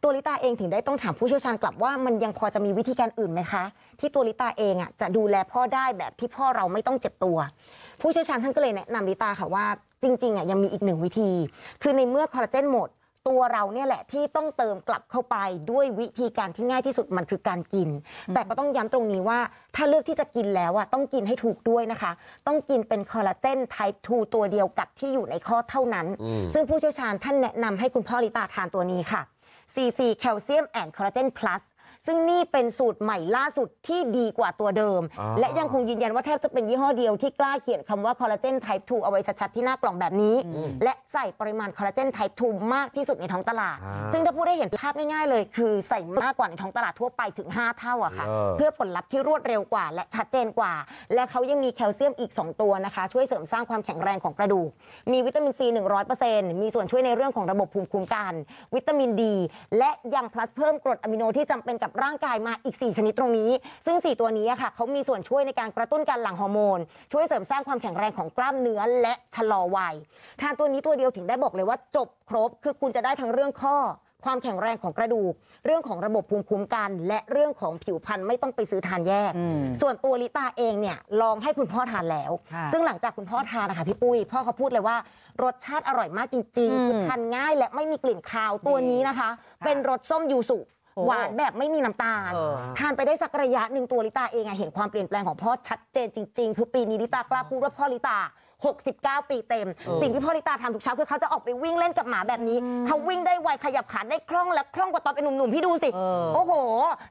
ตัวลิตาเองถึงได้ต้องถามผู้เชี่ยวชาญกลับว่ามันยังพอจะมีวิธีการอื่นไหมคะ ที่ตัวลิตาเองอ่ะจะดูแลพ่อได้แบบที่พ่อเราไม่ต้องเจ็บตัว ผู้เชี่ยวชาญท่านก็เลยแนะนำลิตาค่ะว่า จริงๆอ่ะยังมีอีกหนึ่งวิธี คือในเมื่อคอลลาเจนหมดตัวเราเนี่ยแหละที่ต้องเติมกลับเข้าไปด้วยวิธีการที่ง่ายที่สุดมันคือการกิน แต่ก็ต้องย้ำตรงนี้ว่าถ้าเลือกที่จะกินแล้วอะต้องกินให้ถูกด้วยนะคะ ต้องกินเป็นคอลลาเจน ไทป์ 2 ตัวเดียวกับที่อยู่ในข้อเท่านั้น ซึ่งผู้เชี่ยวชาญท่านแนะนำให้คุณพ่อลิตาทานตัวนี้ค่ะ CC แคลเซียมแอนด์คอลลาเจนพลัสซึ่งนี่เป็นสูตรใหม่ล่าสุดที่ดีกว่าตัวเดิม และยังคงยืนยันว่าแทบจะเป็นยี่ห้อเดียวที่กล้าเขียนคำว่าคอลลาเจนไทป์2เอาไว้ชัดๆที่หน้ากล่องแบบนี้ และใส่ปริมาณคอลลาเจนไทป์2มากที่สุดในท้องตลาด ซึ่งถ้าพูดได้เห็นภาพง่ายๆเลยคือใส่มากกว่าในท้องตลาดทั่วไปถึง 5 เท่าอะค่ะเพื่อผลลัพธ์ที่รวดเร็วกว่าและชัดเจนกว่า และเขายังมีแคลเซียมอีก2ตัวนะคะช่วยเสริมสร้างความแข็งแรงของกระดูกมีวิตามินซี100%มีส่วนช่วยในเรื่องของระบบภูมิคุ้มกันวิตามินดี และยังพลัสเพิ่มกรดอะมิโนที่จำเป็นกับับร่างกายมาอีก 4 ชนิดตรงนี้ ซึ่ง 4 ตัวนี้ค่ะเขามีส่วนช่วยในการกระตุ้นการหลั่งฮอร์โมน ช่วยเสริมสร้างความแข็งแรงของกล้ามเนื้อและชะลอวัยทานตัวนี้ตัวเดียวถึงได้บอกเลยว่า จบครบคือคุณจะได้ทั้งเรื่องข้อ ความแข็งแรงของกระดูก เรื่องของระบบภูมิคุ้มกัน และเรื่องของผิวพรรณไม่ต้องไปซื้อทานแยก ส่วนตัวลิตาเองเนี่ยลองให้คุณพ่อทานแล้ว ซึ่งหลังจากคุณพ่อทานนะคะพี่ปุ้ยพ่อเขาพูดเลยว่า รสชาติอร่อยมากจริงๆคือทานง่ายและไม่มีกลิ่นคาวตัวนี้นะคะ เป็นรสส้มยูสุหวานแบบไม่มีน้ำตาล ทานไปได้สักระยะหนึ่งตัวลิตาเองเห็นความเปลี่ยนแปลงของพ่อชัดเจนจริงๆ คือปีนี้ลิตา กล้าพูดว่าพ่อลิตา69 ปีเต็ม สิ่งที่พ่อลิตาทำทุกเช้าคือเขาจะออกไปวิ่งเล่นกับหมาแบบนี้ เขาวิ่งได้ไวขยับขาได้คล่องและคล่องกว่าตอนเป็นหนุ่มๆพี่ดูสิโอ้โห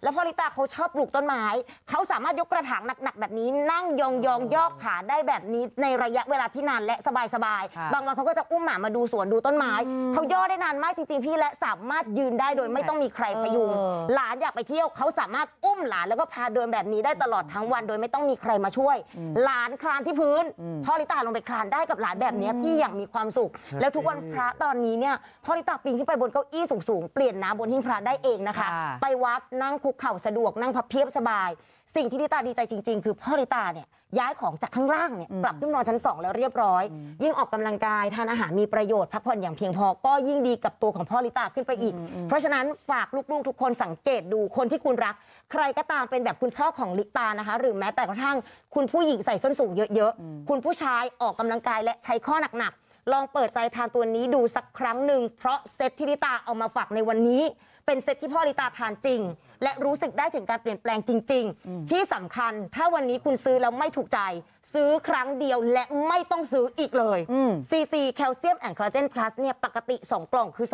แล้วพ่อลิตาเขาชอบปลูกต้นไม้เขาสามารถยกกระถางหนักๆแบบนี้ นั่งยองยยอกขาได้แบบนี้ในระยะเวลาที่นานและสบายๆบางวันเขาก็จะอุ้มหมามาดูสวนดูต้นไม้เขาย่อได้นานมากจริงๆพี่และสามารถยืนได้โดยไม่ต้องมีใครพยุงหลานอยากไปเที่ยวเขาสามารถอุ้มหลานแล้วก็พาเดินแบบนี้ได้ตลอดทั้งวันโดยไม่ต้องมีใครมาช่วย หลานคลานที่พื้นพ่อลิตาลงไปไปคลานได้กับหลานแบบนี้พี่อย่างมีความสุข แล้วทุกวันพระตอนนี้เนี่ยพ่อลิตาปีนขึ้นไปบนเก้าอี้สูงๆเปลี่ยนน้ำบนหิ้งพระได้เองนะคะ ไปวัดนั่งคุกเข่าสะดวกนั่งพับเพียบสบายสิ่งที่ลิตาดีใจจริงๆ คือพ่อลิตาเนี่ยย้ายของจากข้างล่างเนี่ยกลับขึ้นนอนชั้น 2 แล้วเรียบร้อย ยิ่งออกกำลังกายทานอาหารมีประโยชน์ พักผ่อนอย่างเพียงพอก็ยิ่งดีกับตัวของพ่อลิตาขึ้นไปอีก เพราะฉะนั้นฝากลูกๆ ทุกคนสังเกตดูคนที่คุณรัก ใครก็ตามเป็นแบบคุณพ่อของลิตานะคะ หรือแม้แต่กระทั่ง คุณผู้หญิงใส่ส้นสูงเยอะๆคุณผู้ชายออกกำลังกายและใช้ข้อหนักๆลองเปิดใจทานตัวนี้ดูสักครั้งหนึ่งเพราะเซตที่ลิตาเอามาฝากในวันนี้เป็นเซตที่พ่อลิตาทานจริงและรู้สึกได้ถึงการเปลี่ยนแปลงจริง ๆ ที่สำคัญถ้าวันนี้คุณซื้อแล้วไม่ถูกใจ ซื้อครั้งเดียวและไม่ต้องซื้ออีกเลยซีซีแคลเซียมแอนด์คลาเจนพลัสเนี่ยปกติ 2 กล่องคือ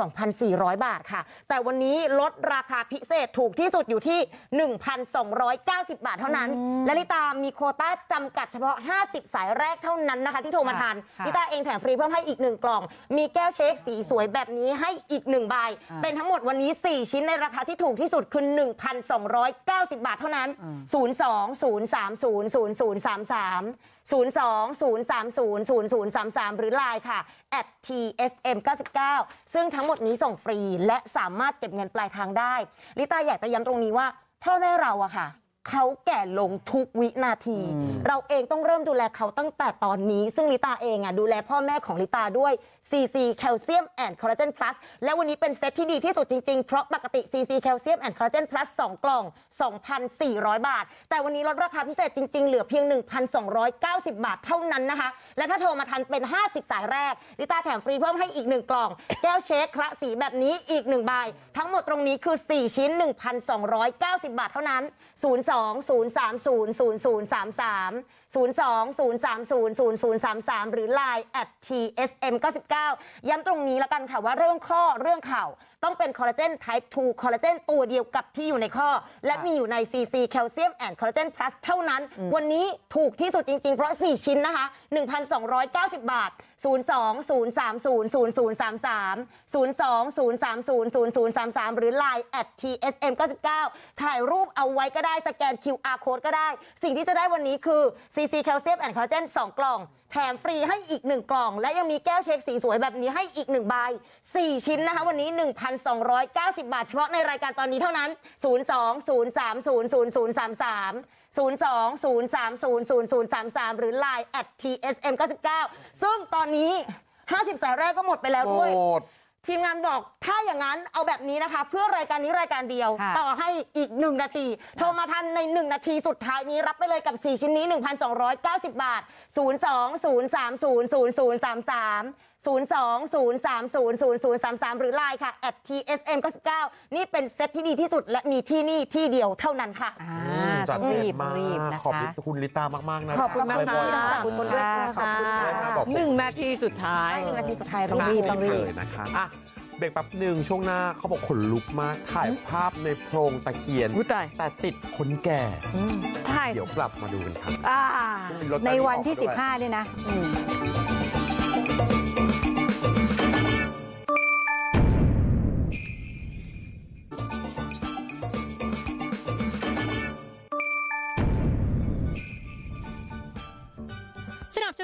2,400 บาทค่ะแต่วันนี้ลดราคาพิเศษถูกที่สุดอยู่ที่ 1,290 บาทเท่านั้น และนิตามีโคต้าจำกัดเฉพาะ 50 สายแรกเท่านั้นนะคะที่โทรมาทานนิตาเองแถมฟรีเพิ่มให้อีกหนึ่งกล่อง มีแก้วเชคสีสวยแบบนี้ให้อีกหนึ่งใบเป็นทั้งหมดวันนี้ 4 ชิ้นในราคาที่ถูกที่สุดคือ1,290 บาทเท่านั้น 02-030-0033 02-030-0033หรือไลน์ค่ะ at tsm99 ซึ่งทั้งหมดนี้ส่งฟรีและสามารถเก็บเงินปลายทางได้ ลิต้าอยากจะย้ำตรงนี้ว่า พ่อแม่เราอะค่ะเขาแก่ลงทุกวินาที เราเองต้องเริ่มดูแลเขาตั้งแต่ตอนนี้ ซึ่งลิตาเองอ่ะดูแลพ่อแม่ของลิตาด้วย CC แคลเซียมแอนด์คอลลาเจนพลัสและวันนี้เป็นเซตที่ดีที่สุดจริงๆเพราะปกติ CC แคลเซียมแอนด์คอลลาเจนพลัส2กล่อง 2,400 บาท แต่วันนี้ลดราคาพิเศษจริง ๆเหลือเพียง 1,290 บาทเท่านั้นนะคะ และถ้าโทรมาทันเป็น 50 สายแรกลิตาแถมฟรีเพิ่มให้อีก1กล่องแก้วเชคคละสีแบบนี้อีก1ใบ ทั้งหมดตรงนี้คือ4ชิ้น1,290บาทเท่านั้น02 030 0033 02-030-0033 หรือ Line at tsm99 ย้ำตรงนี้แล้วกันค่ะว่าเรื่องข้อเรื่องเข่าต้องเป็นคอลลาเจน type 2 คอลลาเจนตัวเดียวกับที่อยู่ในข้อ และมีอยู่ใน CC แคลเซียมแอนด์คอลลาเจนพลัสเท่านั้น วันนี้ถูกที่สุดจริงๆ เพราะ 4 ชิ้นนะคะ 1,290 บาท 02-030-0033 02-030-0033 หรือ Line at tsm99 ถ่ายรูปเอาไว้ก็ได้สแกน QR code ก็ได้ สิ่งที่จะได้วันนี้คือ c ซีแคลเซียมแอนด์คอลลาเจน2กล่อง แถมฟรีให้อีก 1 กล่อง และยังมีแก้วเช็คสีสวยแบบนี้ให้อีก1ใบ4 ชิ้นนะคะวันนี้ 1,290 บาทเฉพาะในรายการตอนนี้เท่านั้น 020300033 020300033หรือ Line at tsm99 ซึ่งตอนนี้ 50สายแรกก็หมดไปแล้วด้วยทีมงานบอกถ้าอย่างนั้นเอาแบบนี้นะคะ เพื่อรายการนี้รายการเดียว ต่อให้อีก 1 นาที โทรมาทันใน 1 นาทีสุดท้ายนี้ รับไปเลยกับ 4 ชิ้นนี้ 1,290 บาท 0 2 0 3 0 0สา3 02-030-0033 หรือไลน์ค่ะ at tsm99 นี่เป็นเซ็ตที่ดีที่สุดและมีที่นี่ที่เดียวเท่านั้นค่ะาอจัดต้รีบมากบขอบคคุณลิต้ามากๆนะขอบคุณมากบ่ะขอบคุณค่ะ ขอบคุณค่ะขอบคุณหนึ่งนาทีสุดท้าย ใช่หนึ่งนาทีสุดท้ายรอบรีบต้องรีบเลนะคะอ่ะเบรกแป๊บหนึ่งช่วงหน้าเขาบอกขนลุกมาก ถ่ายภาพในโพรงตะเคียนแต่ติดคนแก่เดี๋ยวกลับมาดูกันครับ่ในวันที่้15เนี่ยนะ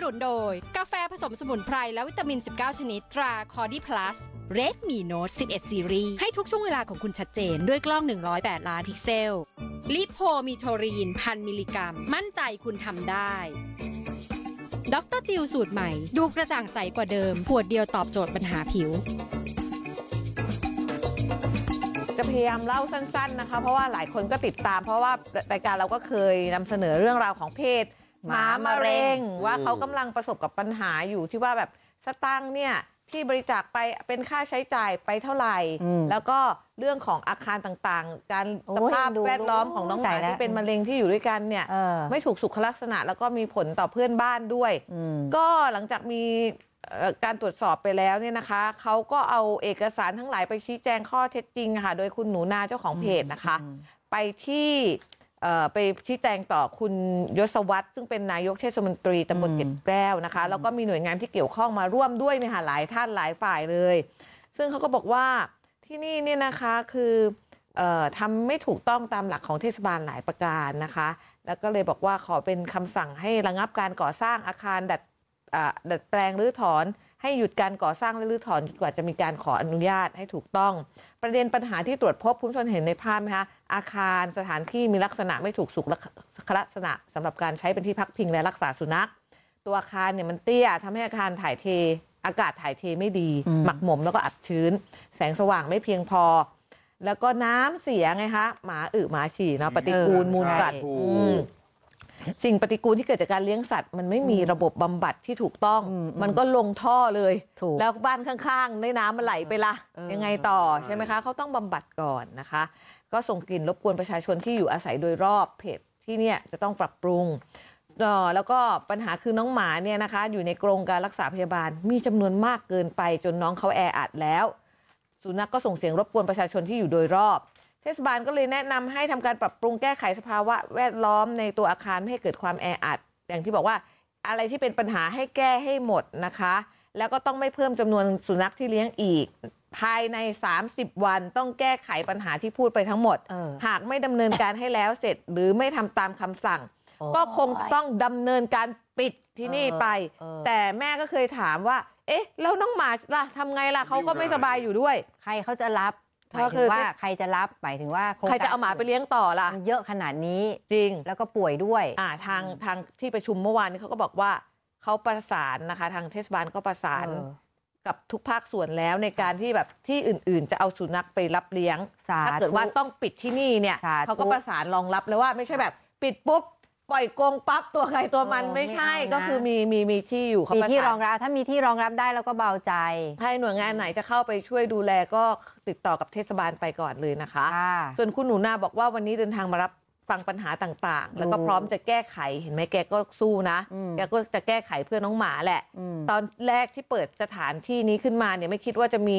นุนโดยกาแฟผสมสมุนไพร และวิตามิน 19 ชนิด ตรา คอร์ดี้พลัสเรดมีโน้ต11 ซีรีส์ให้ทุกช่วงเวลาของคุณชัดเจนด้วยกล้อง 108 ล้านพิกเซล ลิโพมีโทรีนพันมิลลิกรัม มั่นใจคุณทำได้ ดรจิวสูตรใหม่ ดูกระจ่างใสกว่าเดิมขวดเดียวตอบโจทย์ปัญหาผิว จะพยายามเล่าสั้นๆ นะคะ เพราะว่าหลายคนก็ติดตาม เพราะว่ารายการเราก็เคยนำเสนอเรื่องราวของเพศหมามะเร็งว่าเขากำลังประสบกับปัญหาอยู่ที่ว่าแบบสตังเนี่ยที่บริจาคไปเป็นค่าใช้จ่ายไปเท่าไหร่แล้วก็เรื่องของอาคารต่างๆ การสภาพแวดล้อมของน้องหมาที่เป็นมะเร็งที่อยู่ด้วยกันเนี่ยไม่ถูกสุขลักษณะแล้วก็มีผลต่อเพื่อนบ้านด้วยก็หลังจากมีการตรวจสอบไปแล้วเนี่ยนะคะเขาก็เอาเอกสารทั้งหลายไปชี้แจงข้อเท็จจริงค่ะโดยคุณหนูนาเจ้าของเพจนะคะ ไปที่ไปชี้แจงต่อคุณยศวัตรซึ่งเป็นนายกเทศมนตรีตำบลเกล็ดแก้วนะคะแล้วก็มีหน่วยงานที่เกี่ยวข้องมาร่วมด้วยนะคะหลายท่านหลายฝ่ายเลย ซึ่งเขาก็บอกว่าที่นี่เนี่ยนะคะคือทำไม่ถูกต้องตามหลักของเทศบาลหลายประการนะคะ แล้วก็เลยบอกว่าขอเป็นคำสั่งให้ระงับการก่อสร้างอาคาร ดัดดัดแปลงหรือถอนให้หยุดการก่อสร้างและรื้อถอนจนกว่าจะมีการขออนุญาตให้ถูกต้อง ประเด็นปัญหาที่ตรวจพบคุณผู้ชมเห็นในภาพไหมคะอาคารสถานที่มีลักษณะไม่ถูกสุขลักษณะ สำหรับการใช้เป็นที่พักพิงและรักษาสุนัข ตัวอาคารเนี่ยมันเตี้ย ทำให้อาคารถ่ายเท อากาศถ่ายเทไม่ดี หมักหมมแล้วก็อับชื้น แสงสว่างไม่เพียงพอ แล้วก็น้ำเสียไงคะหมาอึหมาฉี่เนาะปฏิกูลมูลสัตว์สิ่งปฏิกูลที่เกิดจากการเลี้ยงสัตว์มันไม่มีระบบบำบัดที่ถูกต้องมันก็ลงท่อเลย แล้วบ้านข้างๆ ในน้ำมันไหลไปละยังไงต่อ ใช่ไหมคะเขาต้องบำบัดก่อนนะคะ ก็ส่งกลิ่นรบกวนประชาชนที่อยู่อาศัยโดยรอบเพจที่เนี่ยจะต้องปรับปรุงแล้วก็ปัญหาคือน้องหมาเนี่ยนะคะอยู่ในกรงการรักษาพยาบาลมีจำนวนมากเกินไปจนน้องเขาแออัดแล้วสุนัขกก็ส่งเสียงรบกวนประชาชนที่อยู่โดยรอบเทศบาลก็เลยแนะนำให้ทำการปรับปรุงแก้ไขสภาวะแวดล้อมในตัวอาคารไม่ให้เกิดความแออัด อย่างที่บอกว่าอะไรที่เป็นปัญหาให้แก้ให้หมดนะคะ แล้วก็ต้องไม่เพิ่มจำนวนสุนัขที่เลี้ยงอีก ภายใน 30 วันต้องแก้ไขปัญหาที่พูดไปทั้งหมด หากไม่ดำเนินการให้แล้วเสร็จหรือไม่ทำตามคำสั่ง ก็คงต้องดำเนินการปิดที่นี่ไป แต่แม่ก็เคยถามว่า เอ๊ะแล้วน้องหมาล่ะทำไงล่ะเขาก็ไม่สบายอยู่ด้วย ใครเขาจะรับหมายถึงว่าใครจะรับหมายถึงว่าใครจะเอาหมาไปเลี้ยงต่อล่ะเยอะขนาดนี้จริงแล้วก็ป่วยด้วยอ่าทางทางที่ประชุมเมื่อวานนี้เขาก็บอกว่าเขาประสานนะคะทางเทศบาลก็ประสานกับทุกภาคส่วนแล้วในการที่แบบที่อื่น ๆ จะเอาสุนัขไปรับเลี้ยงถ้าเกิดว่าต้องปิดที่นี่เนี่ยเขาก็ประสานรองรับแล้วว่าไม่ใช่แบบปิดปุ๊บปล่อยกงปั๊บตัวใครตัวมันไม่ใช่ก็คือมีมีมีที่อยู่มีที่รองรับถ้ามีที่รองรับได้แล้วก็เบาใจให้หน่วยงานไหนจะเข้าไปช่วยดูแลก็ติดต่อกับเทศบาลไปก่อนเลยนะคะ ส่วนคุณหนูนาบอกว่าวันนี้เดินทางมารับฟังปัญหาต่างๆ แล้วก็พร้อมจะแก้ไขเห็นไหมแกก็สู้นะ แกก็จะแก้ไขเพื่อน้องหมาแหละตอนแรกที่เปิดสถานที่นี้ขึ้นมาเนี่ยไม่คิดว่าจะมี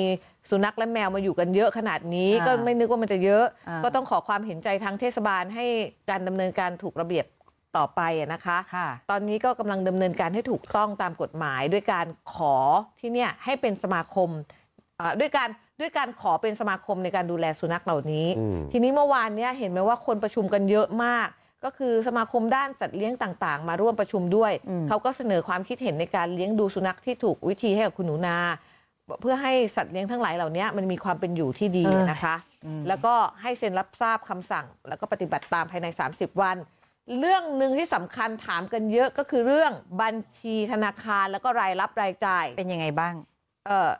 สุนัขและแมวมาอยู่กันเยอะขนาดนี้ก็ไม่นึกว่ามันจะเยอะ ก็ต้องขอความเห็นใจทางเทศบาลให้การดำเนินการถูกระเบียบต่อไปนะคะคะ ตอนนี้ก็กำลังดำเนินการให้ถูกต้องตามกฎหมายด้วยการขอที่เนี่ยให้เป็นสมาคมด้วยการด้วยการขอเป็นสมาคมในการดูแลสุนัขเหล่านี้ ทีนี้เมื่อวานเนี่ยเห็นไหมว่าคนประชุมกันเยอะมาก ก็คือสมาคมด้านสัตว์เลี้ยงต่างๆ มาร่วมประชุมด้วย เขาก็เสนอความคิดเห็นในการเลี้ยงดูสุนัขที่ถูกวิธีให้กับคุณหนูนา เพื่อให้สัตว์เลี้ยงทั้งหลายเหล่านี้มันมีความเป็นอยู่ที่ดีนะคะ แล้วก็ให้เซ็นรับทราบคำสั่งแล้วก็ปฏิบัติตามภายใน 30 วันเรื่องหนึ่งที่สำคัญถามกันเยอะก็คือเรื่องบัญชีธนาคารแล้วก็รายรับรายจ่ายเป็นยังไงบ้างเอ่อ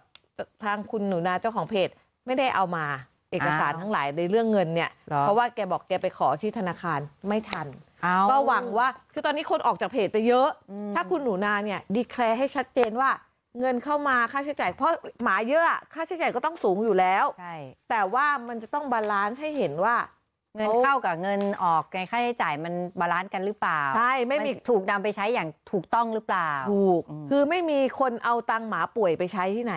ทางคุณหนูนาเจ้าของเพจไม่ได้เอามาเอกสารทั้งหลายในเรื่องเงินเนี่ยเพราะว่าแกบอกแกไปขอที่ธนาคารไม่ทัน ก็หวังว่าคือตอนนี้คนออกจากเพจไปเยอะ ถ้าคุณหนูนาเนี่ยดีแคลร์ให้ชัดเจนว่า เงินเข้ามาค่าใช้จ่ายเพราะหมาเยอะ ค่าใช้จ่ายก็ต้องสูงอยู่แล้วแต่ว่ามันจะต้องบาลานซ์ให้เห็นว่าเงินเข้ากับเงินออก ในค่าใช้จ่ายมันบาลานซ์กันหรือเปล่าใช่ไม่มีถูกนำไปใช้อย่างถูกต้องหรือเปล่าถูกคือไม่มีคนเอาตังหมาป่วยไปใช้ที่ไหน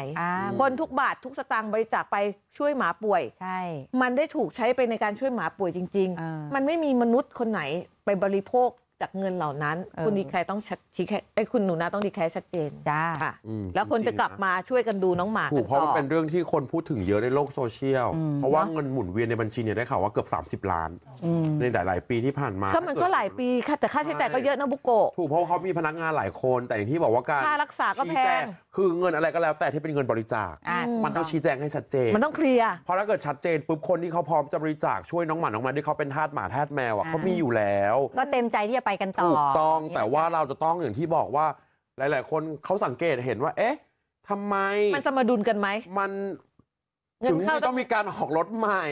คนทุกบาททุกสตางค์บริจาคไปช่วยหมาป่วย ใช่ มันได้ถูกใช้ไปในการช่วยหมาป่วยจริงๆมันไม่มีมนุษย์คนไหนไปบริโภคจากเงินเหล่านั้น คุณดีแคร์ต้องชัดชี้แค่ไอ้คุณหนูนาต้องดีแคร์ชัดเจนจ้าแล้วคนจะกลับมาช่วยกันดูน้องหมาถูกเพราะมันเป็นเรื่องที่คนพูดถึงเยอะในโลกโซเชียลเพราะว่าเงินหมุนเวียนในบัญชีเนี่ยได้ข่าวว่าเกือบ30 ล้านในหลาย ๆ ปีที่ผ่านมาก็มันก็หลายปีค่ะแต่ค่าใช้จ่ายก็เยอะนะบุโกถูกเพราะเขามีพนักงานหลายคนแต่อย่างที่บอกว่าการค่ารักษาก็แพงคือเงินอะไรก็แล้ว แต่ที่เป็นเงินบริจาค มันต้องชี้แจงให้ชัดเจนมันต้องเคลียร์เพราะถ้าเกิดชัดเจนปุ๊บคนที่เขาพร้อมจะบริจาคช่วยน้องหมาน้องแมวที่เขาเป็นทาสหมาทาสแมวอ่ะเขามีอยู่แล้ว ก็เต็มใจที่จะไปกันต่อถูกต้องแต่ว่าเราจะต้องอย่างที่บอกว่า หลาย ๆ คนเขาสังเกตเห็นว่า เอ๊ะทำไม มันจะมาดุลกันไหม มันถึงต้องมีการออกรถใหม่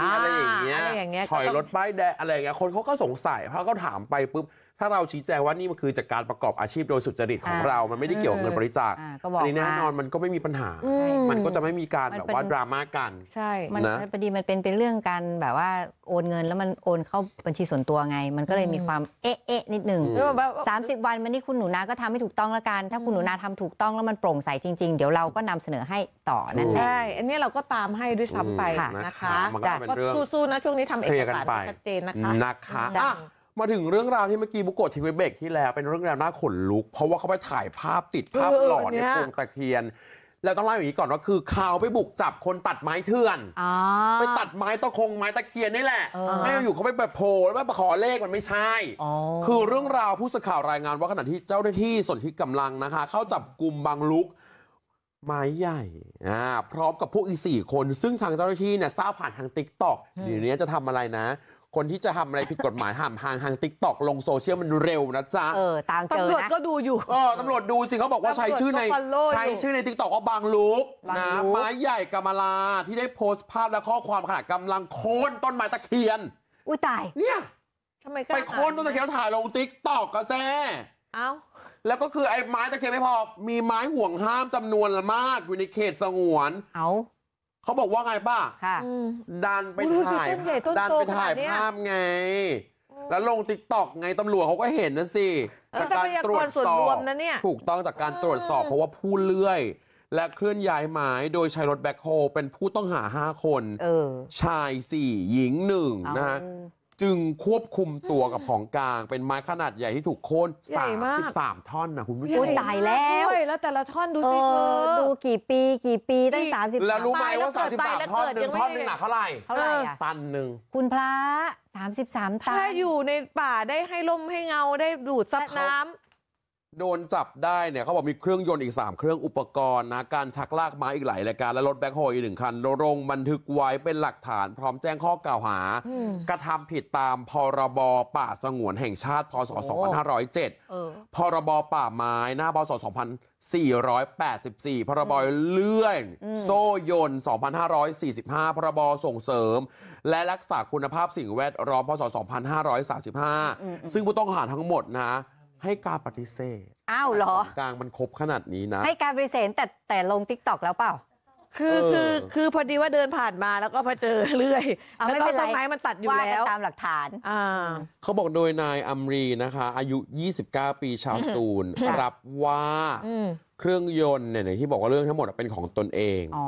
มีอะไรอย่างเงี้ยถอยรถป้ายแดงอะไรอย่างเงี้ย คนเขาก็สงสัย เพราะเขาถามไปปุ๊บถ้าเราชี้แจงว่านี่มันคือจากการประกอบอาชีพโดยสุจริตของเรามันไม่ได้เกี่ยวกับเงินบริจาคอันนี้แน่นอนมันก็ไม่มีปัญหา มันก็จะไม่มีการแบบว่าดราม่ากัน ใช่ มันพอดีมันเป็นเป็นเรื่องการแบบว่าโอนเงินแล้วมันโอนเข้าบัญชีส่วนตัวไง มันก็เลยมีความเอ๊ะเอ๊ะนิดหนึ่งสามสิบวันมันนี่คุณหนูนา ก็ทำให้ถูกต้องละกัน ถ้าคุณหนูนาทำถูกต้องแล้วมันโปร่งใสจริงๆ เดี๋ยวเราก็นำเสนอให้ต่อนั่นแหละ ใช่ อันนี้เราก็ตามให้ด้วยซ้ำไปนะคะก็สู้ๆนะช่วงนี้ทำเอกสารชัดเจนนะคะนะคะมาถึงเรื่องราวที่เมื่อกี้บุกโกทิ้งไว้เบรกที่แล้วเป็นเรื่องราวน่าขนลุก เพราะว่าเขาไปถ่ายภาพติดภาพหลอนในกรงตะเคียน แล้วต้องเล่าอย่างนี้ก่อนว่าคือเขาไปบุกจับคนตัดไม้เถื่อนไปตัดไม้ตะคงไม้ตะเคียนนี่แหละ ไม่อยู่เขาไปแบบโผล่แล้วมาขอเลขมันไม่ใช่คือเรื่องราวผู้สื่อข่าวรายงานว่าขณะที่เจ้าหน้าที่ส่วนที่กำลังนะคะ เข้าจับกลุ่มบางลุกไม้ใหญ่พร้อมกับพวกอีสี่คนซึ่งทางเจ้าหน้าที่เนี่ยทราบผ่านทางติ๊กต็อกเดี๋ยวนี้จะทำอะไรนะคนที่จะทำอะไรผิดกฎหมายห้ามห่างทางติ๊กตอกลงโซเชียลมันเร็วนะจ๊ะเออตามเจอตำรวจก็ดูอยู่เออตำรวจดูสิเขาบอกว่าใช้ชื่อในยใช้ชื่อในติ๊กตอกว่าบางลุกนะไม้ใหญ่กำมลาที่ได้โพสต์ภาพและข้อความขณะกำลังโค่นต้นไม้ตะเคียน อุ้ยตาย เนี่ยทำไมกไปโค่นต้นตะเคียนถ่ายลงติ๊กตอกกระแสเอ้าแล้วก็คือ ไอ้ไม้ตะเคียนไม่พอ มีไม้ห่วงห้ามจำนวนละมากอยู่ในเขตสงวนเอาเขาบอกว่าไงป้าดันไปถ่ายดันไปถ่ายภาพไง แล้วลงติ๊กต็อกไงตำรวจเขาก็เห็นนะสิ จากการตวรวจนะเนี่ยถูกต้องจากการตรวจสอบเพราะว่าผู้เลื่อย และเคลื่อนย้ายไม้โดยใช้รถแบ็คโฮเป็นผู้ต้องหา 5 คนเออชาย4หญิง1นะฮะจึงควบคุมตัวกับของกลางเป็นไม้ขนาดใหญ่ที่ถูกโค่นสามสิาสามท่อนนะคุณผู้ชมตายแล้ว แล้วแต่ละท่อนดูสิเธออดูกี่ปีกี่ปีตั้งสามสิบแล้วรู้ไหมว่าสสสามิบามท่อนหนึ่งท่อนหนึ่งหนักเท่าไหร่เท่าไหร่อ่ะตันหนึ่ง คุณพระสามสิบสามตัถ้าอยู่ในป่าได้ให้ลมให้เงาได้ดูดซับน้ำโดนจับได้เนี่ยเขาบอกมีเครื่องยนต์อีก 3 เครื่องอุปกรณ์นะ การชักลากไม้อีกหลายรายการและรถแบ็คโฮอีกหนึ่งคันลงบันทึกไว้เป็นหลักฐานพร้อมแจ้งข้อกล่าวหา กระทำผิดตามพรบป่าสงวนแห่งชาติพศ2507พรบป่าไม้ หน้าพศ2484 พรบเลื่อนโซ่ยน2545 พรบส่งเสริม และรักษาคุณภาพสิ่งแวดล้อม พศ 2535ซึ่งผู้ต้องหาทั้งหมดนะให้การปฏิเสธ อ้าวเหรอกลางมันครบขนาดนี้นะ ให้การปริเสธแต่แต่ลงทิกตอกแล้วเปล่า คือออคือคือพอดีว่าเดินผ่านมาแล้วก็พอเจอเรื่อยอแล้วก็เไต้นไม้มันตัดอยู่แล้นวตามหลักฐาน เขาบอกโดยนายอัมรีนะคะ อายุ 29 ปีชาวตูนรับว่าเครื่องยนต์เนี่ยที่บอกว่าเรื่องทั้งหมดเป็นของตนเอง อ๋อ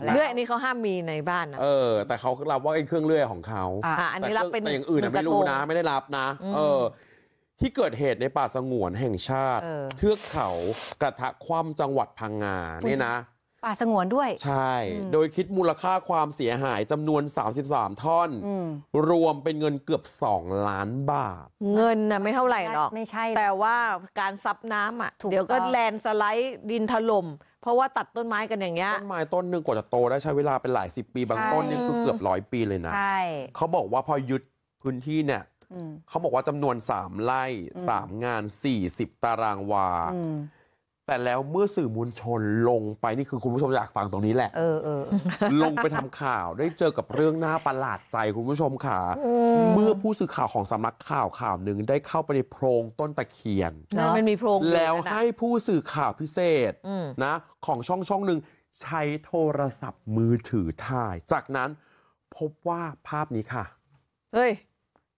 แล้ว เรื่อยนี้เขาห้ามมีในบ้านนะเออแต่เขารับว่าไอ้เครื่องเลื่อยของเขาอ่าอันนี้รับเป็นแต่อย่างอื่นน่ไม่รู้นะไม่ได้รับนะ เออที่เกิดเหตุในป่าสงวนแห่งชาติ เทือกเขากระทะคว่ำจังหวัดพังงาเนี่ยนะ ป่าสงวนด้วย ใช่ โดยคิดมูลค่าความเสียหายจำนวน 33 ท่อนรวมเป็นเงินเกือบ 2 ล้านบาท เงินนะไม่เท่าไหร่หรอกไม่ใช่แต่ว่าการซับน้ำอ่ะเดี๋ยวก็แลนสไลด์ดินถล่มเพราะว่าตัดต้นไม้กันอย่างเงี้ยต้นไม้ต้นหนึ่งกว่าจะโตได้ใช้เวลาเป็นหลายสิบปีบางต้นนี่คือเกือบร้อยปีเลยนะเขาบอกว่าพอยึดพื้นที่เนี่ยเขาบอกว่าจำนวนสามไร่สามงานสี่สิบตารางวา แต่แล้วเมื่อสื่อมวลชนลงไปนี่คือคุณผู้ชมอยากฟังตรงนี้แหละเออเออลงไปทำข่าวได้เจอกับเรื่องน่าประหลาดใจคุณผู้ชมค่ะ เมื่อผู้สื่อข่าวของสำนักข่าวข่าวหนึ่งได้เข้าไปในโพรงต้นตะเคียนนะมันมีโพรงแล้วให้ผู้สื่อข่าวพิเศษนะของช่องช่องหนึ่งใช้โทรศัพท์มือถือถ่าย จากนั้นพบว่าภาพนี้ค่ะเฮ้ย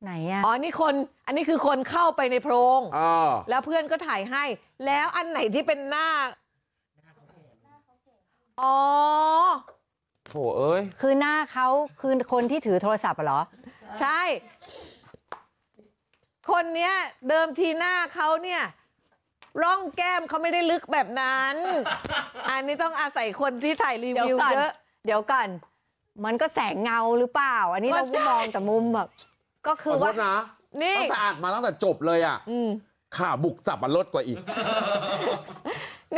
ไหนอ่ะอ๋อนี่คนอันนี้คือคนเข้าไปในโพรงแล้วเพื่อนก็ถ่ายให้ แล้วอันไหนที่เป็นหน้าอ๋อโหเอ้ยคือหน้าเขาคือคนที่ถือโทรศัพท์เหรอใช่ คนเนี้ยเดิมทีหน้าเขาเนี่ย ร่องแก้มเขาไม่ได้ลึกแบบนั้น อันนี้ต้องอาศัยคนที่ถ่ายรีวิวเยอะ เดี๋ยวก่อนมันก็แสงเงาหรือเปล่า อันนี้เรามองแต่มุมแบบก็คือว่านะนี่ตั้งแต่อ่านมาตั้งแต่จบเลยอ่ะข่าวบุกจับมันลดกว่าอีก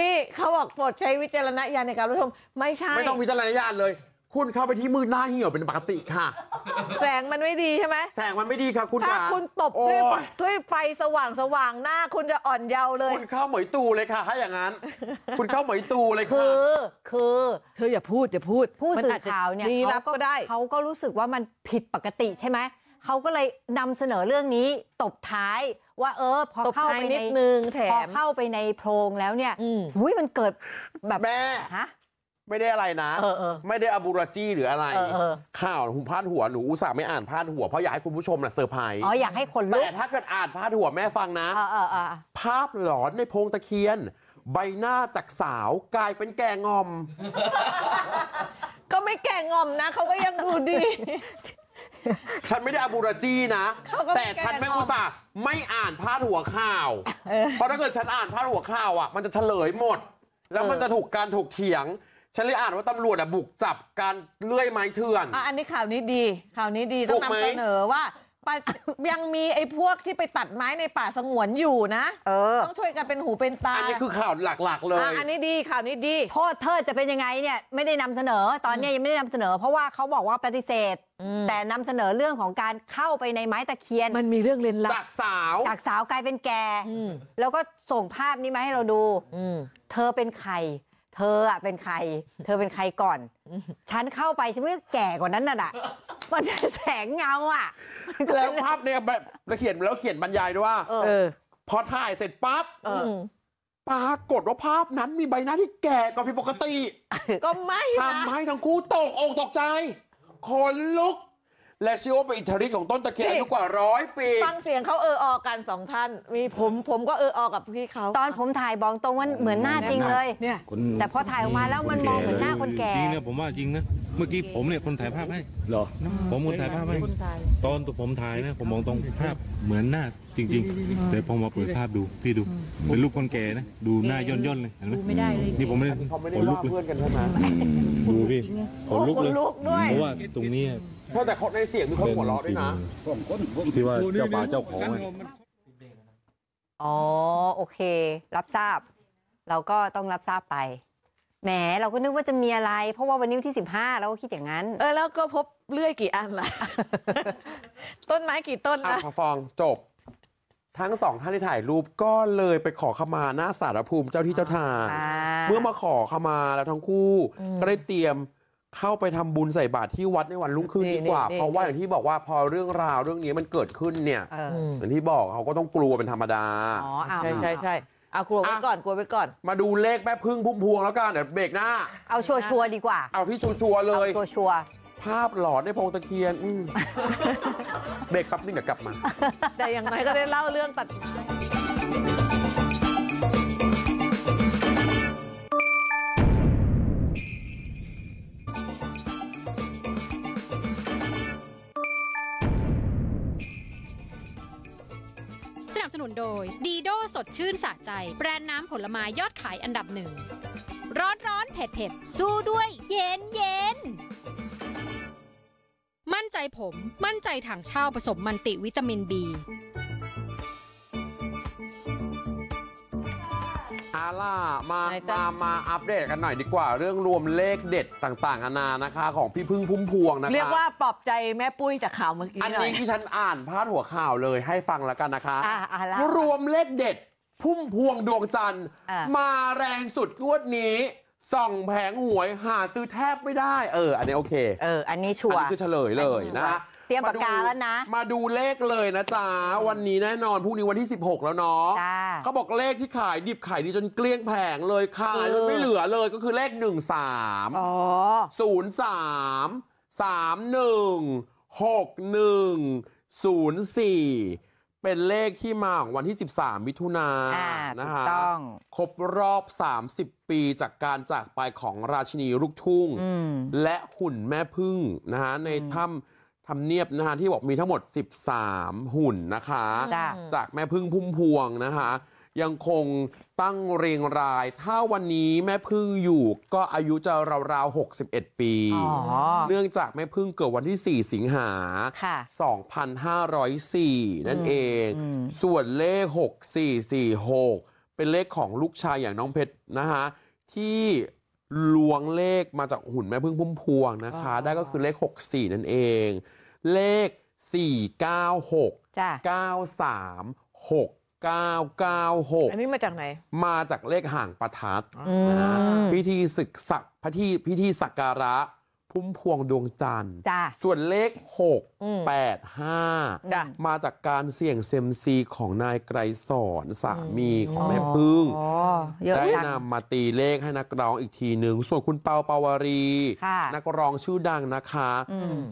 นี่เขาบอกโปรดใช้วิจารณญาณในการรับชมไม่ใช่ ไม่ต้องวิจารณญาณเลย คุณเข้าไปที่มืดหน้าเหี่ยวเป็นปกติค่ะ แสงมันไม่ดีใช่ไหม แสงมันไม่ดีค่ะ คุณถ้าคุณตบด้วยไฟสว่างสว่างๆหน้า คุณจะอ่อนเยาว์เลย คุณเข้าเหมยตูเลยค่ะ ถ้าอย่างนั้น คุณเข้าเหมยตูเลยคืคอคือเธออย่าพูดอย่าพูดผู้สื่อข่าวเนี่ยเขาีับก็ได้ เขาก็รู้สึกว่ามันผิดปกติใช่ไหมเขาก็เลยนำเสนอเรื่องนี้ ตบท้ายว่าเออ พอเข้าไปนนึงแถพอเข้าไปในโพรงแล้วเนี่ยหุ้ยมันเกิดแบบแม่ฮะไม่ได้อะไรนะออออไม่ได้อาบูราจีหรืออะไรออข่าวหุ่มพาดหัว หนูอุตส่าห์ไม่อ่านพาดหัวเพราะอยากให้คุณผู้ชมน่ะเซอร์ไพรส์อ๋ออยากให้คนลุกแต่ถ้าเกิดอ่านพาดหัวแม่ฟังนะออออภาพหลอนในโพรงตะเคียน ใบหน้าจากสาวกลายเป็นแกงอม ก็ไม่แกงอมนะเขาก็ยังดูดีฉันไม่ได้อาบูราจีนะ แต่ฉันไม่กอุตส่าห์ไม่อ่านพาดหัวข่าว เพราะถ้าเกิดฉันอ่านพาดหัวข่าวอ่ะ มันจะเฉลยหมด แล้วมันจะถูกการถกเถียง ฉันเลยอ่านว่าตำรวจอ่ะบุกจับการเลื่อยไม้เถื่อนอ่ะอันนี้ข่าวนี้ดี ข่าวนี้ดี ต้องนำเสนอว่ายังมีไอ้พวกที่ไปตัดไม้ในป่าสงวนอยู่นะ เออต้องช่วยกันเป็นหูเป็นตาอันนี้คือข่าวหลัก ๆ เลยอันนี้ดีข่าวนี้ดีโทษเธอจะเป็นยังไงเนี่ยไม่ได้นำเสนอตอนนี้ยังไม่ได้นำเสนอเพราะว่าเขาบอกว่าปฏิเสธ แต่นำเสนอเรื่องของการเข้าไปในไม้ตะเคียน มันมีเรื่องเล่นลับจากสาวจากสาวกลายเป็นแกแล้วก็ส่งภาพนี้มาให้เราดูอเธอเป็นใครเธออะเป็นใคร เธอเป็นใครก่อน ฉันเข้าไปฉันไม่แก่กว่านั้นน่ะนะมันแสงเงาอ่ะ แล้วภาพเนี่ยแบบเขียนแล้วเขียนบรรยายด้วยว่าออพอถ่ายเสร็จปั๊บปรากฏว่าภาพนั้นมีใบหน้าที่แก่กว่าผิดปกติ ก็ไม่ทำให้ทั้งคู่ตกอกตกใจขนลุกและเชื่อว่าเป็นอิทธิฤทธิ์ของต้นตะเคียนอายุกว่าร้อยปีฟังเสียงเขาเออออกกันสองท่านมีผมผมก็เออออกกับพี่เขาตอนผมถ่ายบอกตรงว่าเหมือนหน้าจริงเลยเนี่ย แต่พอถ่ายออกมาแล้วมันมองเหมือนหน้าคนแก่จริงเนี่ยผมว่าจริงนะเมื่อกี้ผมเนี่ยคนถ่ายภาพให้หรอผมคนถ่ายภาพให้ ตอนตัวผมถ่ายนะผมมองตรงภาพเหมือนหน้าจริง ๆ แต่พอมาเปิดภาพดูที่ดูเป็นรูปคนแก่นะ ดูหน้าย่นๆเลยเห็นไหมี่ผมไม่ได้เผมไม่ได้ผมลนกเหมดูพี่ผมลุกเลยเพราะว่าตรงนี้เพราะแต่เขาในเสียง มีคนหัวเราะด้วยนะที่ว่าเจ้าป่าเจ้าของ อ๋อ โอเค รับทราบ เราก็ต้องรับทราบไปแหมเราก็นึกว่าจะมีอะไร เพราะว่าวันนี้วันที่ 15 เราก็คิดอย่างนั้น เออแล้วก็พบเลื่อยกี่อันล่ะ ต้นไม้กี่ต้นนะพ่ะฟองจบ ทั้งสอง ท่านที่ถ่ายรูปก็เลยไปขอขมา หน้าสารภูมิเจ้าที่เจ้าทาง เมื่อมาขอขมาแล้วทั้งคู่ก็ได้เตรียมเข้าไปทำบุญใส่บาตรที่วัดในวันรุ่งขึ้นดีกว่า เพราะว่าอย่างที่บอกว่าพอเรื่องราวเรื่องนี้มันเกิดขึ้นเนี่ยอย่างที่บอกเขาก็ต้องกลัวเป็นธรรมดาอ๋อใช่ใช่ใช่เอากลัวไว้ก่อนกลัวไว้ก่อนมาดูเลขแม่พึ่งพุ่มพวงแล้วกันเดี๋ยวเบรกหน้า เอาชัวชัวร์ดีกว่าเอาที่ชัวร์วเลยชัวชัวภาพหลอดในโพงตะเคียนเบรกแป๊บนึงเดี๋ยวกลับมาแต่อย่างน้อยก็ได้เล่าเรื่องตัดุนโดยดีโดสดชื่นสะใจแบรนด์น้ำผลไม้ยอดขายอันดับหนึ่ง ร้อนร้อนเผ็ดเผ็ดสู้ด้วยเย็นเย็น มั่นใจผมมั่นใจถังเช่าผสมมันติวิตามินบีล่ามา มา มาอัปเดตกันหน่อยดีกว่าเรื่องรวมเลขเด็ดต่างๆนานานะคะ ของพี่พึ่งพุ่มพวงนะคะเรียกว่าปลอบใจแม่ปุ้ยจากข่าวเมื่อกี้อันนี้ที่ฉันอ่านพาดหัวข่าวเลยให้ฟังแล้วกันนะคะอ่ะ่ะรวมเลขเด็ดพุ่มพวงดวงจันทร์มาแรงสุดงวดนี้ ส่องแผงหวย หาซื้อแทบไม่ได้ เออ อันนี้โอเค เอออันนี้ชัวร์อันนี้คือเฉลยเลยนนนะเตรียมปากกาแล้วนะ มาดูเลขเลยนะจ๊ะ วันนี้แน่นอนพรุ่งนี้วันที่ 16 แล้วเนาะเขาบอกเลขที่ขายดิบขายดีจนเกลี้ยงแผงเลย ขายจนไม่เหลือเลยก็คือเลข 1 3 0 3 3 1 6 1 0สเป็นเลขที่มาของวันที่ 13มิถุนายนนะฮะครบรอบ 30 ปีจากการจากไปของราชินีลูกทุ่ง และหุ่นแม่พึ่งนะฮะในถ้ำทำเนียบนะคะที่บอกมีทั้งหมด 13 หุ่นนะคะ จากแม่พึ่งพุ่มพวงนะคะ ยังคงตั้งเรียงราย ถ้าวันนี้แม่พึ่งอยู่ก็อายุจะราวๆ 61 ปี เนื่องจากแม่พึ่งเกิดวันที่ 4 สิงหาค่ะ2,504 นั่นเองอส่วนเลข 6446 เป็นเลขของลูกชายอย่างน้องเพชรนะคะที่ล้วงเลขมาจากหุ่นแม่พึ่งพุ่มพวงนะคะ ได้ก็คือเลข 64 นั่นเอง เลข 496้93 6996 อันนี้มาจากไหน มาจากเลขห่างประทัดนะพิธีศึกศักพิธีพิธีสักการะุ้มพวงดวงจันทร์ส่วนเลข 6 8 5 มาจากการเสี่ยงเซมซีของนายไกรสอนสามีของแม่พึ่งได้นำมาตีเลขให้นักร้องอีกทีหนึ่ง ส่วนคุณเปาเปาวารี นักร้องชื่อดังนะคะ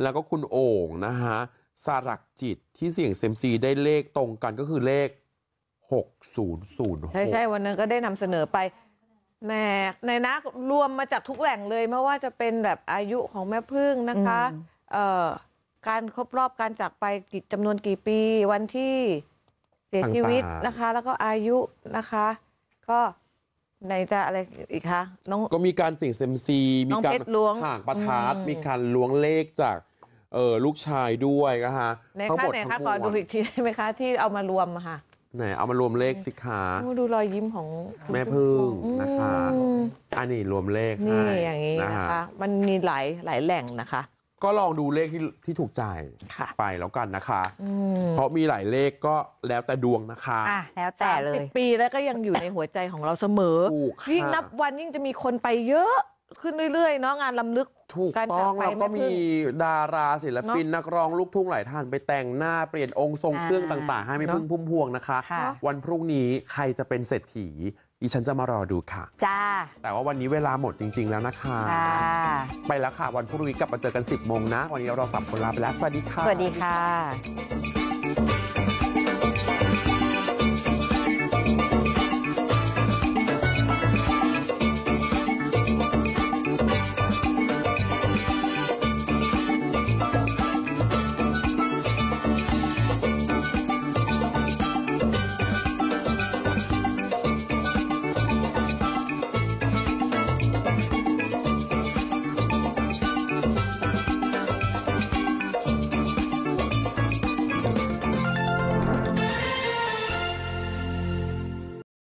แล้วก็คุณโอ่งนะฮะ สารักจิตที่เสี่ยงเซมซีได้เลขตรงกันก็คือเลข 6006 ใช่ใช่วันนั้นก็ได้นำเสนอไปแห่ในนะรวมมาจากทุกแหล่งเลยไม่ว่าจะเป็นแบบอายุของแม่พึ่งนะคะเอ่อการครบรอบการจากไปกจํจำนวนกี่ปีวันที่เสียชีวิตนะคะ แล้วก็อายุนะคะ ก็ในจะอะไรอีกคะน้องก็มีการสิ่งเซมซีมีการล้วงห่างประทัดมีการล้วงเลขจากเออลูกชายด้วยนะฮะในทั้งหามดไหนทั้งคะมขอดูอีกทีได้ไหมคะที่เอามารวมค่ะไหนเอามารวมเลขสิคะดูรอยยิ้มของแม่พึ่งนะคะอันนี้รวมเลขนี่อย่างนี้นะคะ มันมีหลายหลายแหล่งนะคะ ก็ลองดูเลขที่ที่ถูกใจไปแล้วกันนะคะ เพราะมีหลายเลขก็แล้วแต่ดวงนะคะะแล้วแต่เลยปีแล้วก็ยังอยู่ในหัวใจของเราเสมอยิ่งนับวันยิ่งจะมีคนไปเยอะขึ้นเรื่อยๆเนาะงานลำลึกถูกต้องแล้วก็มีดาราศิลปิน นักร้องลูกทุ่งหลายท่าน ไปแต่งหน้าเปลี่ยนองค์ทรงเครื่องต่างๆ ให้ไม่พึ่งพุ่มพวงนะคะ วันพรุ่งนี้ใครจะเป็นเศรษฐีดิฉันจะมารอดูค่ะจ้า แต่ว่าวันนี้เวลาหมดจริง ๆ แล้วนะคะ ไปแล้วค่ะ วันพรุ่งนี้กลับมาเจอกัน10บโมงนะ วันนี้เราสับคนลาไปแล้วสวัสดีค่ะสวัสดีค่ะ